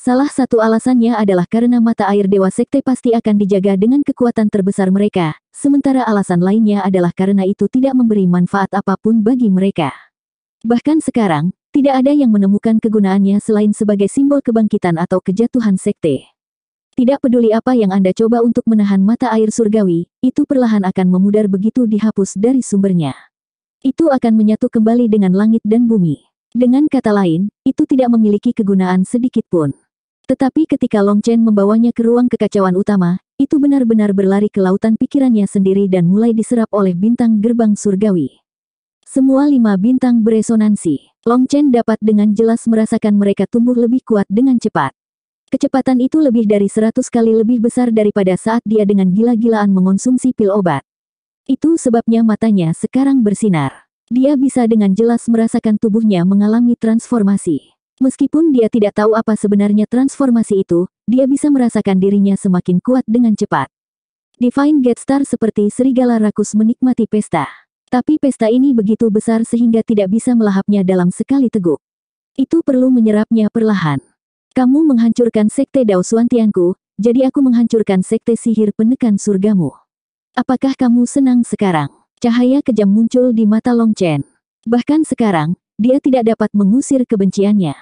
Salah satu alasannya adalah karena mata air Dewa Sekte pasti akan dijaga dengan kekuatan terbesar mereka, sementara alasan lainnya adalah karena itu tidak memberi manfaat apapun bagi mereka. Bahkan sekarang, tidak ada yang menemukan kegunaannya selain sebagai simbol kebangkitan atau kejatuhan Sekte. Tidak peduli apa yang Anda coba untuk menahan mata air surgawi, itu perlahan akan memudar begitu dihapus dari sumbernya. Itu akan menyatu kembali dengan langit dan bumi. Dengan kata lain, itu tidak memiliki kegunaan sedikitpun. Tetapi ketika Long Chen membawanya ke ruang kekacauan utama, itu benar-benar berlari ke lautan pikirannya sendiri dan mulai diserap oleh bintang gerbang surgawi. Semua lima bintang beresonansi. Long Chen dapat dengan jelas merasakan mereka tumbuh lebih kuat dengan cepat. Kecepatan itu lebih dari seratus kali lebih besar daripada saat dia dengan gila-gilaan mengonsumsi pil obat. Itu sebabnya matanya sekarang bersinar. Dia bisa dengan jelas merasakan tubuhnya mengalami transformasi. Meskipun dia tidak tahu apa sebenarnya transformasi itu, dia bisa merasakan dirinya semakin kuat dengan cepat. Divine Star seperti serigala rakus menikmati pesta. Tapi pesta ini begitu besar sehingga tidak bisa melahapnya dalam sekali teguk. Itu perlu menyerapnya perlahan. Kamu menghancurkan sekte Dao Tiangku, jadi aku menghancurkan sekte sihir penekan surgamu. Apakah kamu senang sekarang? Cahaya kejam muncul di mata Long Chen. Bahkan sekarang, dia tidak dapat mengusir kebenciannya.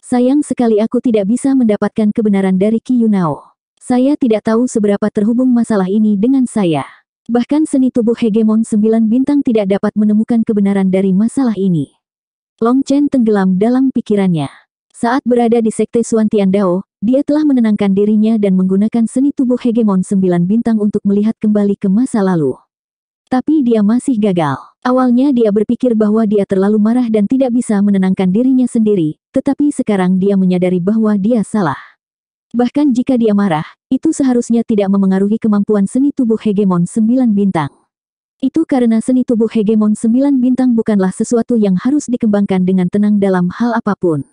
Sayang sekali aku tidak bisa mendapatkan kebenaran dari Ki Yunao. Saya tidak tahu seberapa terhubung masalah ini dengan saya. Bahkan seni tubuh hegemon sembilan bintang tidak dapat menemukan kebenaran dari masalah ini. Long Chen tenggelam dalam pikirannya. Saat berada di sekte Suan Tiandao, dia telah menenangkan dirinya dan menggunakan seni tubuh hegemon sembilan bintang untuk melihat kembali ke masa lalu. Tapi dia masih gagal. Awalnya dia berpikir bahwa dia terlalu marah dan tidak bisa menenangkan dirinya sendiri, tetapi sekarang dia menyadari bahwa dia salah. Bahkan jika dia marah, itu seharusnya tidak memengaruhi kemampuan seni tubuh hegemon sembilan bintang. Itu karena seni tubuh hegemon sembilan bintang bukanlah sesuatu yang harus dikembangkan dengan tenang dalam hal apapun.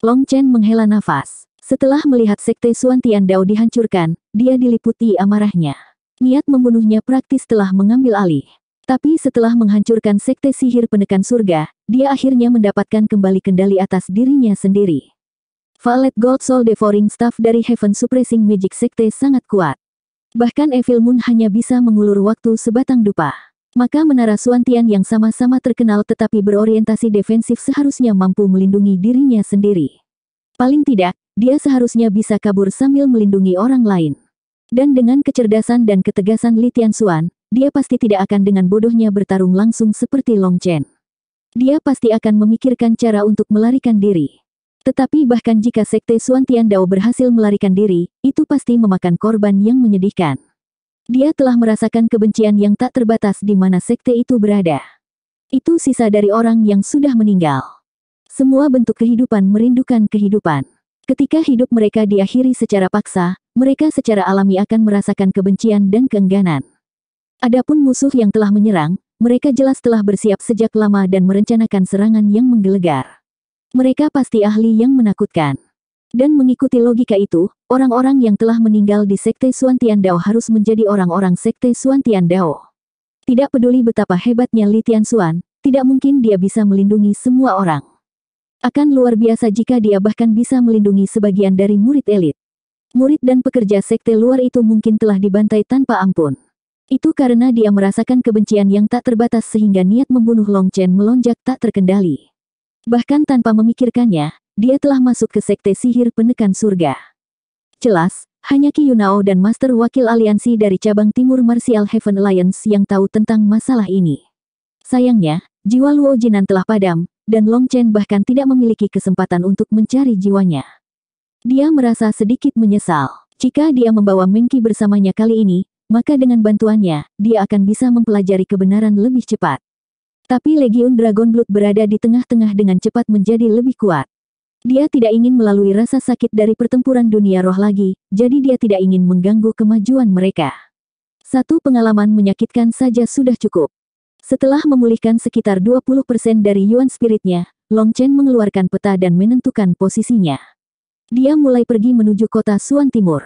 Long Chen menghela nafas. Setelah melihat sekte Suantian Dao dihancurkan, dia diliputi amarahnya. Niat membunuhnya praktis telah mengambil alih. Tapi setelah menghancurkan sekte sihir penekan surga, dia akhirnya mendapatkan kembali kendali atas dirinya sendiri. Valet Gold Soul Devouring Staff dari Heaven Suppressing Magic Sekte sangat kuat. Bahkan Evil Moon hanya bisa mengulur waktu sebatang dupa. Maka menara Suantian yang sama-sama terkenal tetapi berorientasi defensif seharusnya mampu melindungi dirinya sendiri. Paling tidak, dia seharusnya bisa kabur sambil melindungi orang lain. Dan dengan kecerdasan dan ketegasan Li Tianxuan, dia pasti tidak akan dengan bodohnya bertarung langsung seperti Long Chen. Dia pasti akan memikirkan cara untuk melarikan diri. Tetapi bahkan jika sekte Suan Tian Dao berhasil melarikan diri, itu pasti memakan korban yang menyedihkan. Dia telah merasakan kebencian yang tak terbatas di mana sekte itu berada. Itu sisa dari orang yang sudah meninggal. Semua bentuk kehidupan merindukan kehidupan. Ketika hidup mereka diakhiri secara paksa, mereka secara alami akan merasakan kebencian dan keengganan. Adapun musuh yang telah menyerang, mereka jelas telah bersiap sejak lama dan merencanakan serangan yang menggelegar. Mereka pasti ahli yang menakutkan. Dan mengikuti logika itu, orang-orang yang telah meninggal di Sekte Suantian Dao harus menjadi orang-orang Sekte Suantian Dao. Tidak peduli betapa hebatnya Li Tian Suan, tidak mungkin dia bisa melindungi semua orang. Akan luar biasa jika dia bahkan bisa melindungi sebagian dari murid elit. Murid dan pekerja sekte luar itu mungkin telah dibantai tanpa ampun. Itu karena dia merasakan kebencian yang tak terbatas sehingga niat membunuh Long Chen melonjak tak terkendali. Bahkan tanpa memikirkannya, dia telah masuk ke sekte sihir penekan surga. Jelas, hanya Ki Yunao dan Master Wakil Aliansi dari cabang Timur Martial Heaven Alliance yang tahu tentang masalah ini. Sayangnya, jiwa Luo Jinan telah padam, dan Long Chen bahkan tidak memiliki kesempatan untuk mencari jiwanya. Dia merasa sedikit menyesal. Jika dia membawa Mingqi bersamanya kali ini, maka dengan bantuannya, dia akan bisa mempelajari kebenaran lebih cepat. Tapi Legion Dragon Blood berada di tengah-tengah dengan cepat menjadi lebih kuat. Dia tidak ingin melalui rasa sakit dari pertempuran dunia roh lagi, jadi dia tidak ingin mengganggu kemajuan mereka. Satu pengalaman menyakitkan saja sudah cukup. Setelah memulihkan sekitar 20% dari yuan spiritnya, Long Chen mengeluarkan peta dan menentukan posisinya. Dia mulai pergi menuju kota Suan Timur.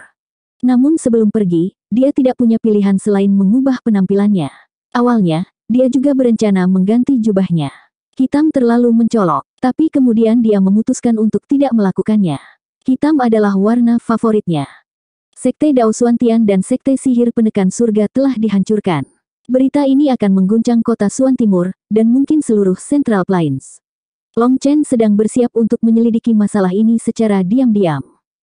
Namun sebelum pergi, dia tidak punya pilihan selain mengubah penampilannya. Awalnya, dia juga berencana mengganti jubahnya. Hitam terlalu mencolok, tapi kemudian dia memutuskan untuk tidak melakukannya. Hitam adalah warna favoritnya. Sekte Dao Suantian dan Sekte Sihir Penekan Surga telah dihancurkan. Berita ini akan mengguncang kota Suan Timur, dan mungkin seluruh Central Plains. Long Chen sedang bersiap untuk menyelidiki masalah ini secara diam-diam.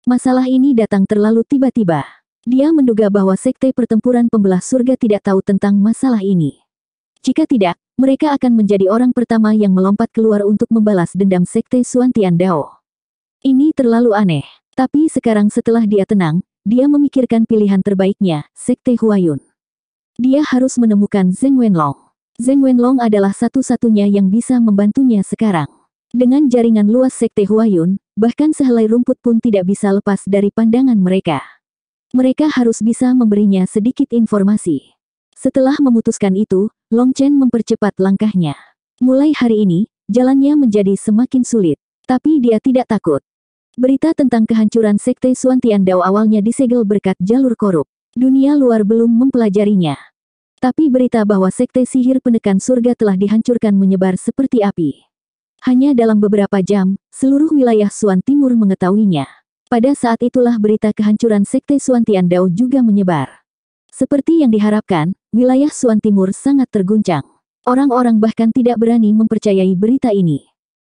Masalah ini datang terlalu tiba-tiba. Dia menduga bahwa sekte pertempuran pembelah surga tidak tahu tentang masalah ini. Jika tidak, mereka akan menjadi orang pertama yang melompat keluar untuk membalas dendam sekte Suan Tian Dao. Ini terlalu aneh, tapi sekarang setelah dia tenang, dia memikirkan pilihan terbaiknya, sekte Huayun. Dia harus menemukan Zeng Wenlong. Zeng Wenlong adalah satu-satunya yang bisa membantunya sekarang. Dengan jaringan luas Sekte Huayun, bahkan sehelai rumput pun tidak bisa lepas dari pandangan mereka. Mereka harus bisa memberinya sedikit informasi. Setelah memutuskan itu, Long Chen mempercepat langkahnya. Mulai hari ini, jalannya menjadi semakin sulit. Tapi dia tidak takut. Berita tentang kehancuran Sekte Suantian Dao awalnya disegel berkat jalur korup dunia luar belum mempelajarinya. Tapi berita bahwa sekte sihir penekan surga telah dihancurkan menyebar seperti api. Hanya dalam beberapa jam, seluruh wilayah Suan Timur mengetahuinya. Pada saat itulah berita kehancuran sekte Suan Dao juga menyebar. Seperti yang diharapkan, wilayah Suan Timur sangat terguncang. Orang-orang bahkan tidak berani mempercayai berita ini.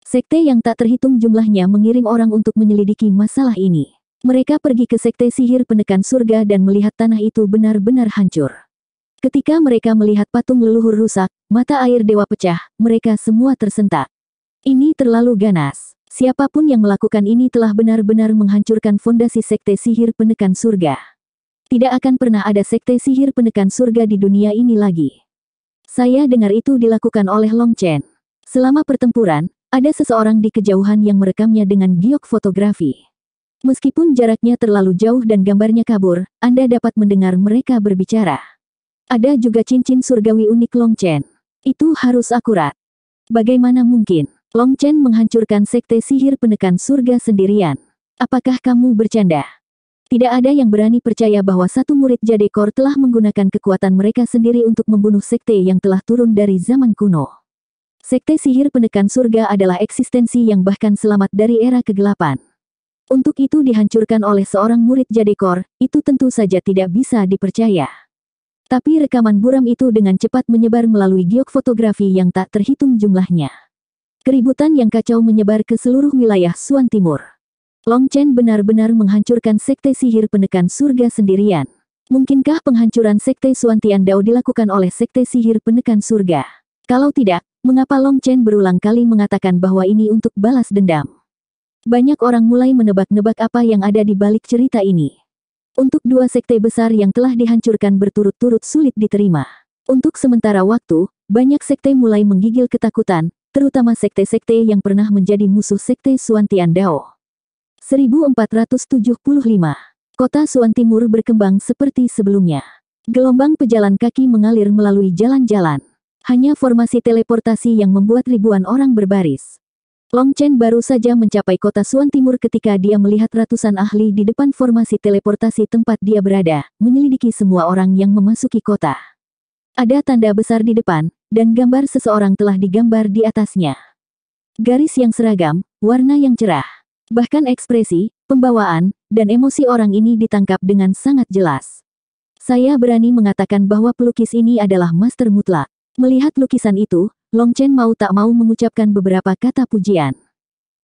Sekte yang tak terhitung jumlahnya mengirim orang untuk menyelidiki masalah ini. Mereka pergi ke sekte sihir penekan surga dan melihat tanah itu benar-benar hancur. Ketika mereka melihat patung leluhur rusak, mata air dewa pecah, mereka semua tersentak. Ini terlalu ganas. Siapapun yang melakukan ini telah benar-benar menghancurkan fondasi sekte sihir penekan surga. Tidak akan pernah ada sekte sihir penekan surga di dunia ini lagi. Saya dengar itu dilakukan oleh Long Chen. Selama pertempuran, ada seseorang di kejauhan yang merekamnya dengan giok fotografi. Meskipun jaraknya terlalu jauh dan gambarnya kabur, Anda dapat mendengar mereka berbicara. Ada juga cincin surgawi unik Long Chen. Itu harus akurat. Bagaimana mungkin? Long Chen menghancurkan sekte sihir penekan surga sendirian. Apakah kamu bercanda? Tidak ada yang berani percaya bahwa satu murid Jadekor telah menggunakan kekuatan mereka sendiri untuk membunuh sekte yang telah turun dari zaman kuno. Sekte sihir penekan surga adalah eksistensi yang bahkan selamat dari era kegelapan. Untuk itu dihancurkan oleh seorang murid Jadekor, itu tentu saja tidak bisa dipercaya. Tapi rekaman buram itu dengan cepat menyebar melalui giok fotografi yang tak terhitung jumlahnya. Keributan yang kacau menyebar ke seluruh wilayah Suan Timur. Long Chen benar-benar menghancurkan sekte sihir penekan surga sendirian. Mungkinkah penghancuran sekte Suan Tian Dao dilakukan oleh sekte sihir penekan surga? Kalau tidak, mengapa Long Chen berulang kali mengatakan bahwa ini untuk balas dendam? Banyak orang mulai menebak-nebak apa yang ada di balik cerita ini. Untuk dua sekte besar yang telah dihancurkan berturut-turut sulit diterima. Untuk sementara waktu, banyak sekte mulai menggigil ketakutan, terutama sekte-sekte yang pernah menjadi musuh sekte Suan Dao. 1475 Kota Suan Timur berkembang seperti sebelumnya. Gelombang pejalan kaki mengalir melalui jalan-jalan. Hanya formasi teleportasi yang membuat ribuan orang berbaris. Long Chen baru saja mencapai kota Suan Timur ketika dia melihat ratusan ahli di depan formasi teleportasi tempat dia berada, menyelidiki semua orang yang memasuki kota. Ada tanda besar di depan, dan gambar seseorang telah digambar di atasnya. Garis yang seragam, warna yang cerah. Bahkan ekspresi, pembawaan, dan emosi orang ini ditangkap dengan sangat jelas. Saya berani mengatakan bahwa pelukis ini adalah master mutlak. Melihat lukisan itu, Long Chen mau tak mau mengucapkan beberapa kata pujian.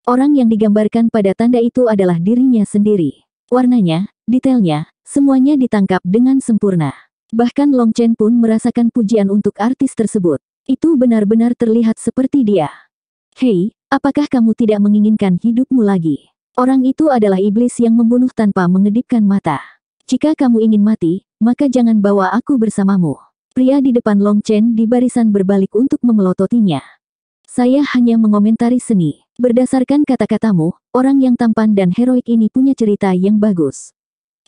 Orang yang digambarkan pada tanda itu adalah dirinya sendiri. Warnanya, detailnya, semuanya ditangkap dengan sempurna. Bahkan Long Chen pun merasakan pujian untuk artis tersebut. Itu benar-benar terlihat seperti dia. Hei, apakah kamu tidak menginginkan hidupmu lagi? Orang itu adalah iblis yang membunuh tanpa mengedipkan mata. Jika kamu ingin mati, maka jangan bawa aku bersamamu. Pria di depan Long Chen di barisan berbalik untuk memelototinya. Saya hanya mengomentari seni. Berdasarkan kata-katamu, orang yang tampan dan heroik ini punya cerita yang bagus.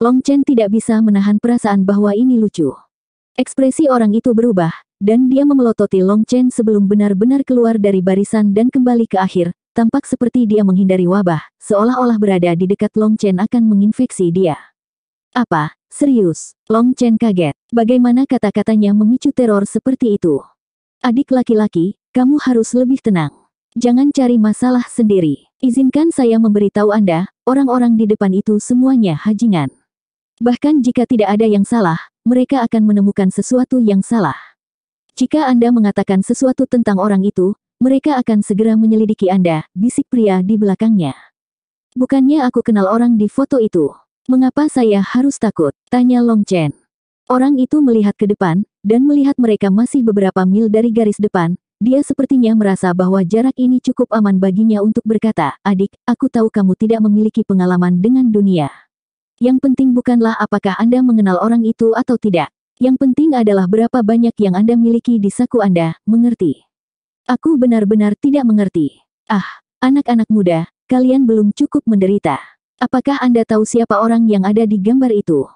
Long Chen tidak bisa menahan perasaan bahwa ini lucu. Ekspresi orang itu berubah, dan dia memelototi Long Chen sebelum benar-benar keluar dari barisan dan kembali ke akhir, tampak seperti dia menghindari wabah, seolah-olah berada di dekat Long Chen akan menginfeksi dia. Apa, serius? Long Chen kaget. Bagaimana kata-katanya memicu teror seperti itu? Adik laki-laki, kamu harus lebih tenang. Jangan cari masalah sendiri. Izinkan saya memberitahu Anda, orang-orang di depan itu semuanya hajingan. Bahkan jika tidak ada yang salah, mereka akan menemukan sesuatu yang salah. Jika Anda mengatakan sesuatu tentang orang itu, mereka akan segera menyelidiki Anda, bisik pria di belakangnya. Bukannya aku kenal orang di foto itu. Mengapa saya harus takut? Tanya Long Chen. Orang itu melihat ke depan, dan melihat mereka masih beberapa mil dari garis depan. Dia sepertinya merasa bahwa jarak ini cukup aman baginya untuk berkata, adik, aku tahu kamu tidak memiliki pengalaman dengan dunia. Yang penting bukanlah apakah Anda mengenal orang itu atau tidak. Yang penting adalah berapa banyak yang Anda miliki di saku Anda, mengerti? Aku benar-benar tidak mengerti. Ah, anak-anak muda, kalian belum cukup menderita. Apakah Anda tahu siapa orang yang ada di gambar itu?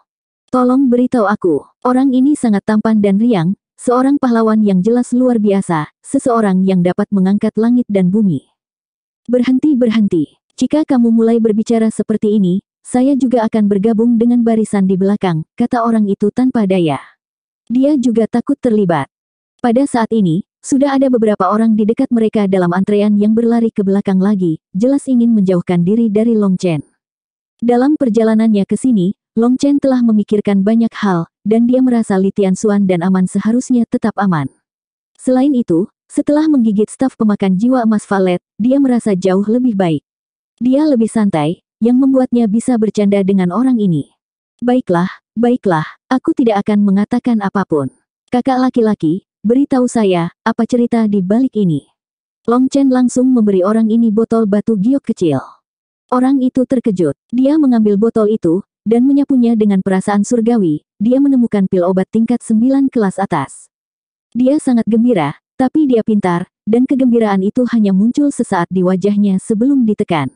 Tolong beritahu aku. Orang ini sangat tampan dan riang, seorang pahlawan yang jelas luar biasa, seseorang yang dapat mengangkat langit dan bumi. Berhenti, berhenti. Jika kamu mulai berbicara seperti ini, saya juga akan bergabung dengan barisan di belakang, kata orang itu tanpa daya. Dia juga takut terlibat. Pada saat ini, sudah ada beberapa orang di dekat mereka dalam antrean yang berlari ke belakang lagi, jelas ingin menjauhkan diri dari Long Chen. Dalam perjalanannya ke sini, Long Chen telah memikirkan banyak hal, dan dia merasa Litian Suan dan Aman seharusnya tetap aman. Selain itu, setelah menggigit staf pemakan jiwa emas Valet, dia merasa jauh lebih baik. Dia lebih santai, yang membuatnya bisa bercanda dengan orang ini. Baiklah, baiklah, aku tidak akan mengatakan apapun. Kakak laki-laki, beritahu saya, apa cerita di balik ini? Long Chen langsung memberi orang ini botol batu giok kecil. Orang itu terkejut. Dia mengambil botol itu, dan menyapunya dengan perasaan surgawi. Dia menemukan pil obat tingkat 9 kelas atas. Dia sangat gembira, tapi dia pintar, dan kegembiraan itu hanya muncul sesaat di wajahnya sebelum ditekan.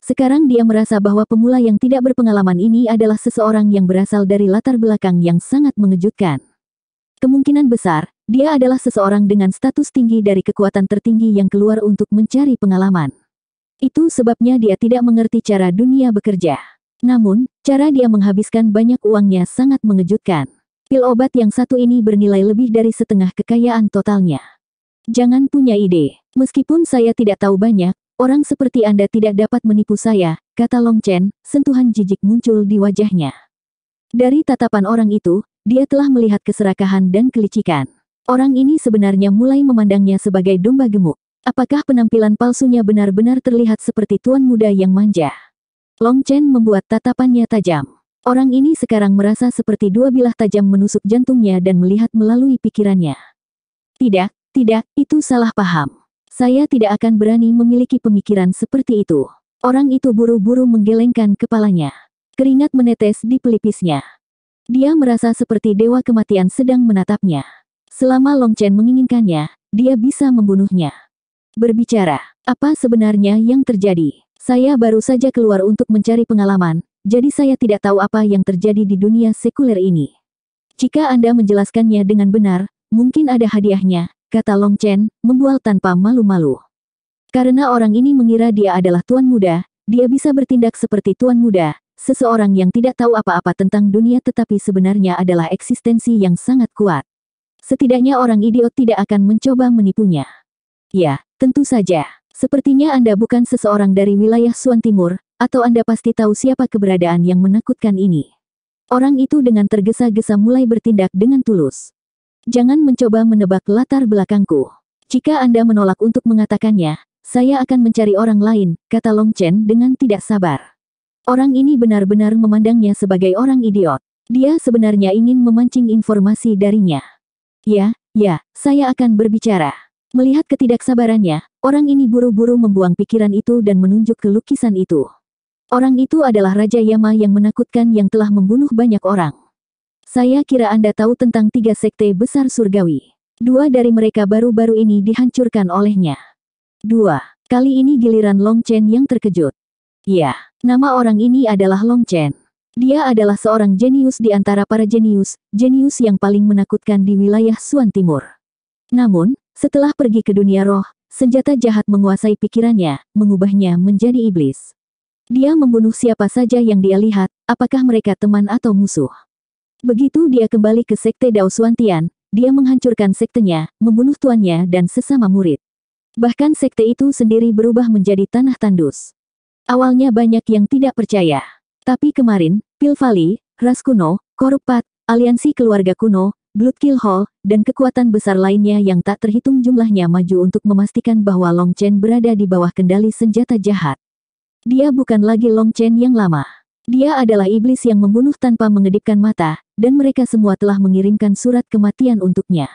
Sekarang dia merasa bahwa pemula yang tidak berpengalaman ini adalah seseorang yang berasal dari latar belakang yang sangat mengejutkan. Kemungkinan besar, dia adalah seseorang dengan status tinggi dari kekuatan tertinggi yang keluar untuk mencari pengalaman. Itu sebabnya dia tidak mengerti cara dunia bekerja. Namun, cara dia menghabiskan banyak uangnya sangat mengejutkan. Pil obat yang satu ini bernilai lebih dari setengah kekayaan totalnya. Jangan punya ide. Meskipun saya tidak tahu banyak, orang seperti Anda tidak dapat menipu saya, kata Long Chen, sentuhan jijik muncul di wajahnya. Dari tatapan orang itu, dia telah melihat keserakahan dan kelicikan. Orang ini sebenarnya mulai memandangnya sebagai domba gemuk. Apakah penampilan palsunya benar-benar terlihat seperti tuan muda yang manja? Long Chen membuat tatapannya tajam. Orang ini sekarang merasa seperti dua bilah tajam menusuk jantungnya dan melihat melalui pikirannya. Tidak, tidak, itu salah paham. Saya tidak akan berani memiliki pemikiran seperti itu. Orang itu buru-buru menggelengkan kepalanya. Keringat menetes di pelipisnya. Dia merasa seperti dewa kematian sedang menatapnya. Selama Long Chen menginginkannya, dia bisa membunuhnya. Berbicara, apa sebenarnya yang terjadi? Saya baru saja keluar untuk mencari pengalaman, jadi saya tidak tahu apa yang terjadi di dunia sekuler ini. Jika Anda menjelaskannya dengan benar, mungkin ada hadiahnya, kata Long Chen, membual tanpa malu-malu. Karena orang ini mengira dia adalah tuan muda, dia bisa bertindak seperti tuan muda, seseorang yang tidak tahu apa-apa tentang dunia tetapi sebenarnya adalah eksistensi yang sangat kuat. Setidaknya orang idiot tidak akan mencoba menipunya. Ya, Tentu saja, sepertinya Anda bukan seseorang dari wilayah Suan Timur, atau Anda pasti tahu siapa keberadaan yang menakutkan ini. Orang itu dengan tergesa-gesa mulai bertindak dengan tulus. Jangan mencoba menebak latar belakangku. Jika Anda menolak untuk mengatakannya, saya akan mencari orang lain, kata Long Chen dengan tidak sabar. Orang ini benar-benar memandangnya sebagai orang idiot. Dia sebenarnya ingin memancing informasi darinya. Ya, ya, saya akan berbicara. Melihat ketidaksabarannya, orang ini buru-buru membuang pikiran itu dan menunjuk ke lukisan itu. Orang itu adalah Raja Yama yang menakutkan yang telah membunuh banyak orang. Saya kira Anda tahu tentang tiga sekte besar surgawi. Dua dari mereka baru-baru ini dihancurkan olehnya. Dua, kali ini giliran Long Chen yang terkejut. Ya, nama orang ini adalah Long Chen. Dia adalah seorang jenius di antara para jenius, jenius yang paling menakutkan di wilayah Suan Timur. Namun, setelah pergi ke dunia roh, senjata jahat menguasai pikirannya, mengubahnya menjadi iblis. Dia membunuh siapa saja yang dia lihat, apakah mereka teman atau musuh. Begitu dia kembali ke sekte Dao Suantian, dia menghancurkan sektenya, membunuh tuannya dan sesama murid. Bahkan sekte itu sendiri berubah menjadi tanah tandus. Awalnya banyak yang tidak percaya. Tapi kemarin, Pilvali, Ras Kuno, Korupat, Aliansi Keluarga Kuno, Bloodkill Hall, dan kekuatan besar lainnya yang tak terhitung jumlahnya maju untuk memastikan bahwa Long Chen berada di bawah kendali senjata jahat. Dia bukan lagi Long Chen yang lama. Dia adalah iblis yang membunuh tanpa mengedipkan mata, dan mereka semua telah mengirimkan surat kematian untuknya.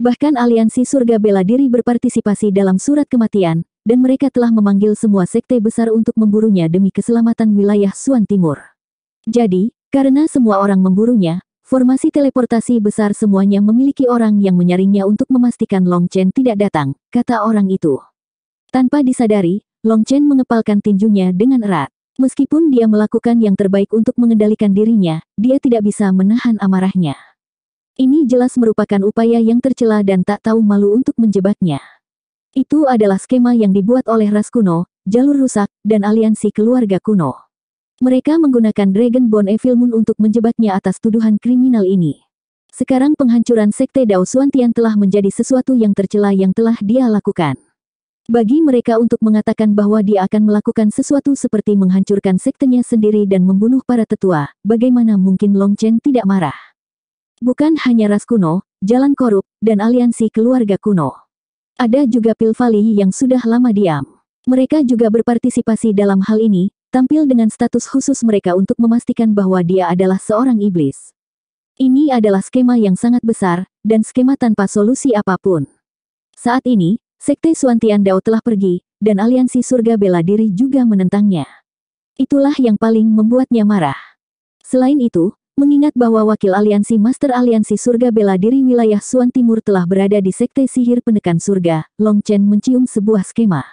Bahkan aliansi surga bela diri berpartisipasi dalam surat kematian, dan mereka telah memanggil semua sekte besar untuk memburunya demi keselamatan wilayah Suan Timur. Jadi, karena semua orang memburunya, Formasi teleportasi besar semuanya memiliki orang yang menyaringnya untuk memastikan Long Chen tidak datang, kata orang itu. Tanpa disadari, Long Chen mengepalkan tinjunya dengan erat. Meskipun dia melakukan yang terbaik untuk mengendalikan dirinya, dia tidak bisa menahan amarahnya. Ini jelas merupakan upaya yang tercela dan tak tahu malu untuk menjebaknya. Itu adalah skema yang dibuat oleh ras kuno, jalur rusak, dan aliansi keluarga kuno. Mereka menggunakan Dragon Bone Evil Moon untuk menjebaknya atas tuduhan kriminal ini. Sekarang penghancuran Sekte Dao Tian telah menjadi sesuatu yang tercela yang telah dia lakukan. Bagi mereka untuk mengatakan bahwa dia akan melakukan sesuatu seperti menghancurkan sektenya sendiri dan membunuh para tetua, bagaimana mungkin Long Chen tidak marah? Bukan hanya ras kuno, jalan korup, dan aliansi keluarga kuno. Ada juga Pilvali yang sudah lama diam. Mereka juga berpartisipasi dalam hal ini, tampil dengan status khusus mereka untuk memastikan bahwa dia adalah seorang iblis. Ini adalah skema yang sangat besar, dan skema tanpa solusi apapun. Saat ini, Sekte Suantian Dao telah pergi, dan aliansi surga bela diri juga menentangnya. Itulah yang paling membuatnya marah. Selain itu, mengingat bahwa wakil aliansi Master Aliansi Surga Bela Diri wilayah Suan Timur telah berada di Sekte Sihir Penekan Surga, Long Chen mencium sebuah skema.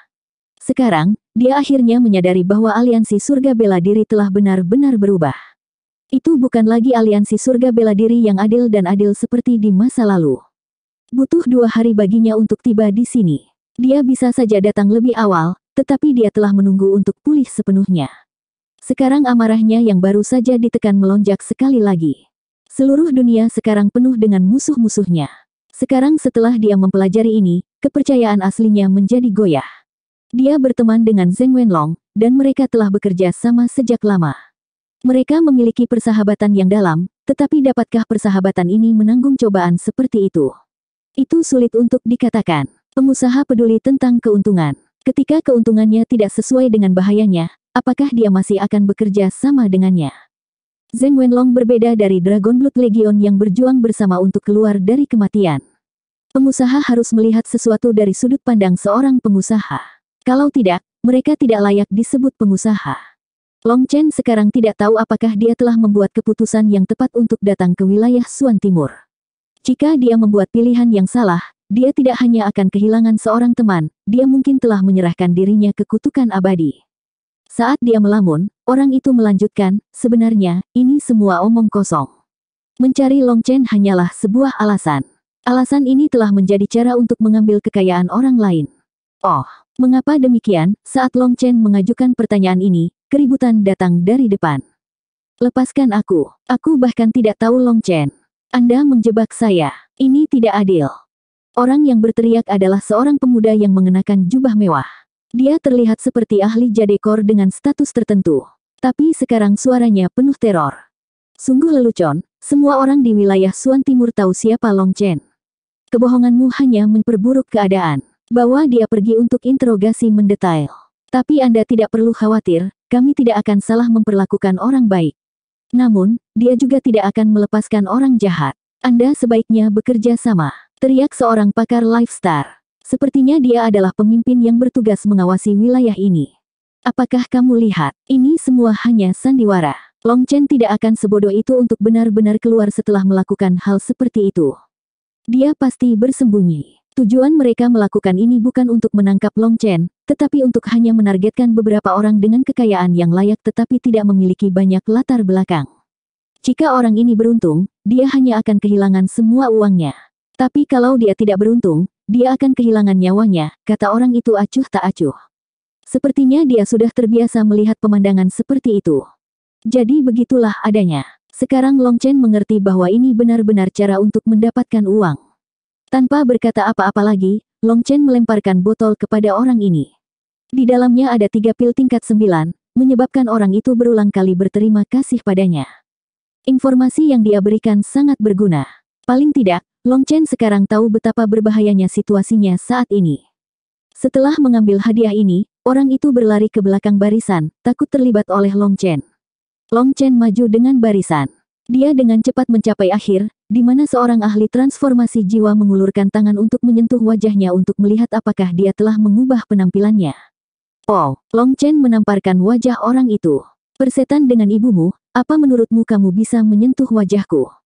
Sekarang, dia akhirnya menyadari bahwa aliansi surga bela diri telah benar-benar berubah. Itu bukan lagi aliansi surga bela diri yang adil dan adil seperti di masa lalu. Butuh dua hari baginya untuk tiba di sini. Dia bisa saja datang lebih awal, tetapi dia telah menunggu untuk pulih sepenuhnya. Sekarang amarahnya yang baru saja ditekan melonjak sekali lagi. Seluruh dunia sekarang penuh dengan musuh-musuhnya. Sekarang setelah dia mempelajari ini, kepercayaan aslinya menjadi goyah. Dia berteman dengan Zeng Wenlong, dan mereka telah bekerja sama sejak lama. Mereka memiliki persahabatan yang dalam, tetapi dapatkah persahabatan ini menanggung cobaan seperti itu? Itu sulit untuk dikatakan. Pengusaha peduli tentang keuntungan. Ketika keuntungannya tidak sesuai dengan bahayanya, apakah dia masih akan bekerja sama dengannya? Zeng Wenlong berbeda dari Dragon Blood Legion yang berjuang bersama untuk keluar dari kematian. Pengusaha harus melihat sesuatu dari sudut pandang seorang pengusaha. Kalau tidak, mereka tidak layak disebut pengusaha. Long Chen sekarang tidak tahu apakah dia telah membuat keputusan yang tepat untuk datang ke wilayah Suan Timur. Jika dia membuat pilihan yang salah, dia tidak hanya akan kehilangan seorang teman, dia mungkin telah menyerahkan dirinya ke kutukan abadi. Saat dia melamun, orang itu melanjutkan, sebenarnya, ini semua omong kosong. Mencari Long Chen hanyalah sebuah alasan. Alasan ini telah menjadi cara untuk mengambil kekayaan orang lain. Oh, mengapa demikian? Saat Long Chen mengajukan pertanyaan ini, keributan datang dari depan. Lepaskan aku. Aku bahkan tidak tahu Long Chen. Anda menjebak saya. Ini tidak adil. Orang yang berteriak adalah seorang pemuda yang mengenakan jubah mewah. Dia terlihat seperti ahli jadekor dengan status tertentu. Tapi sekarang suaranya penuh teror. Sungguh lelucon, semua orang di wilayah Suan Timur tahu siapa Long Chen. Kebohonganmu hanya memperburuk keadaan bahwa dia pergi untuk interogasi mendetail. Tapi Anda tidak perlu khawatir, kami tidak akan salah memperlakukan orang baik. Namun, dia juga tidak akan melepaskan orang jahat. Anda sebaiknya bekerja sama, teriak seorang pakar lifestyle. Sepertinya dia adalah pemimpin yang bertugas mengawasi wilayah ini. Apakah kamu lihat, ini semua hanya sandiwara. Long Chen tidak akan sebodoh itu untuk benar-benar keluar setelah melakukan hal seperti itu. Dia pasti bersembunyi. Tujuan mereka melakukan ini bukan untuk menangkap Long Chen, tetapi untuk hanya menargetkan beberapa orang dengan kekayaan yang layak tetapi tidak memiliki banyak latar belakang. Jika orang ini beruntung, dia hanya akan kehilangan semua uangnya. Tapi kalau dia tidak beruntung, dia akan kehilangan nyawanya, kata orang itu acuh tak acuh. Sepertinya dia sudah terbiasa melihat pemandangan seperti itu. Jadi begitulah adanya. Sekarang Long Chen mengerti bahwa ini benar-benar cara untuk mendapatkan uang. Tanpa berkata apa-apa lagi, Long Chen melemparkan botol kepada orang ini. Di dalamnya ada tiga pil tingkat sembilan, menyebabkan orang itu berulang kali berterima kasih padanya. Informasi yang dia berikan sangat berguna. Paling tidak, Long Chen sekarang tahu betapa berbahayanya situasinya saat ini. Setelah mengambil hadiah ini, orang itu berlari ke belakang barisan, takut terlibat oleh Long Chen. Long Chen maju dengan barisan. Dia dengan cepat mencapai akhir, di mana seorang ahli transformasi jiwa mengulurkan tangan untuk menyentuh wajahnya untuk melihat apakah dia telah mengubah penampilannya. Oh, Long Chen menamparkan wajah orang itu. Persetan dengan ibumu, apa menurutmu kamu bisa menyentuh wajahku?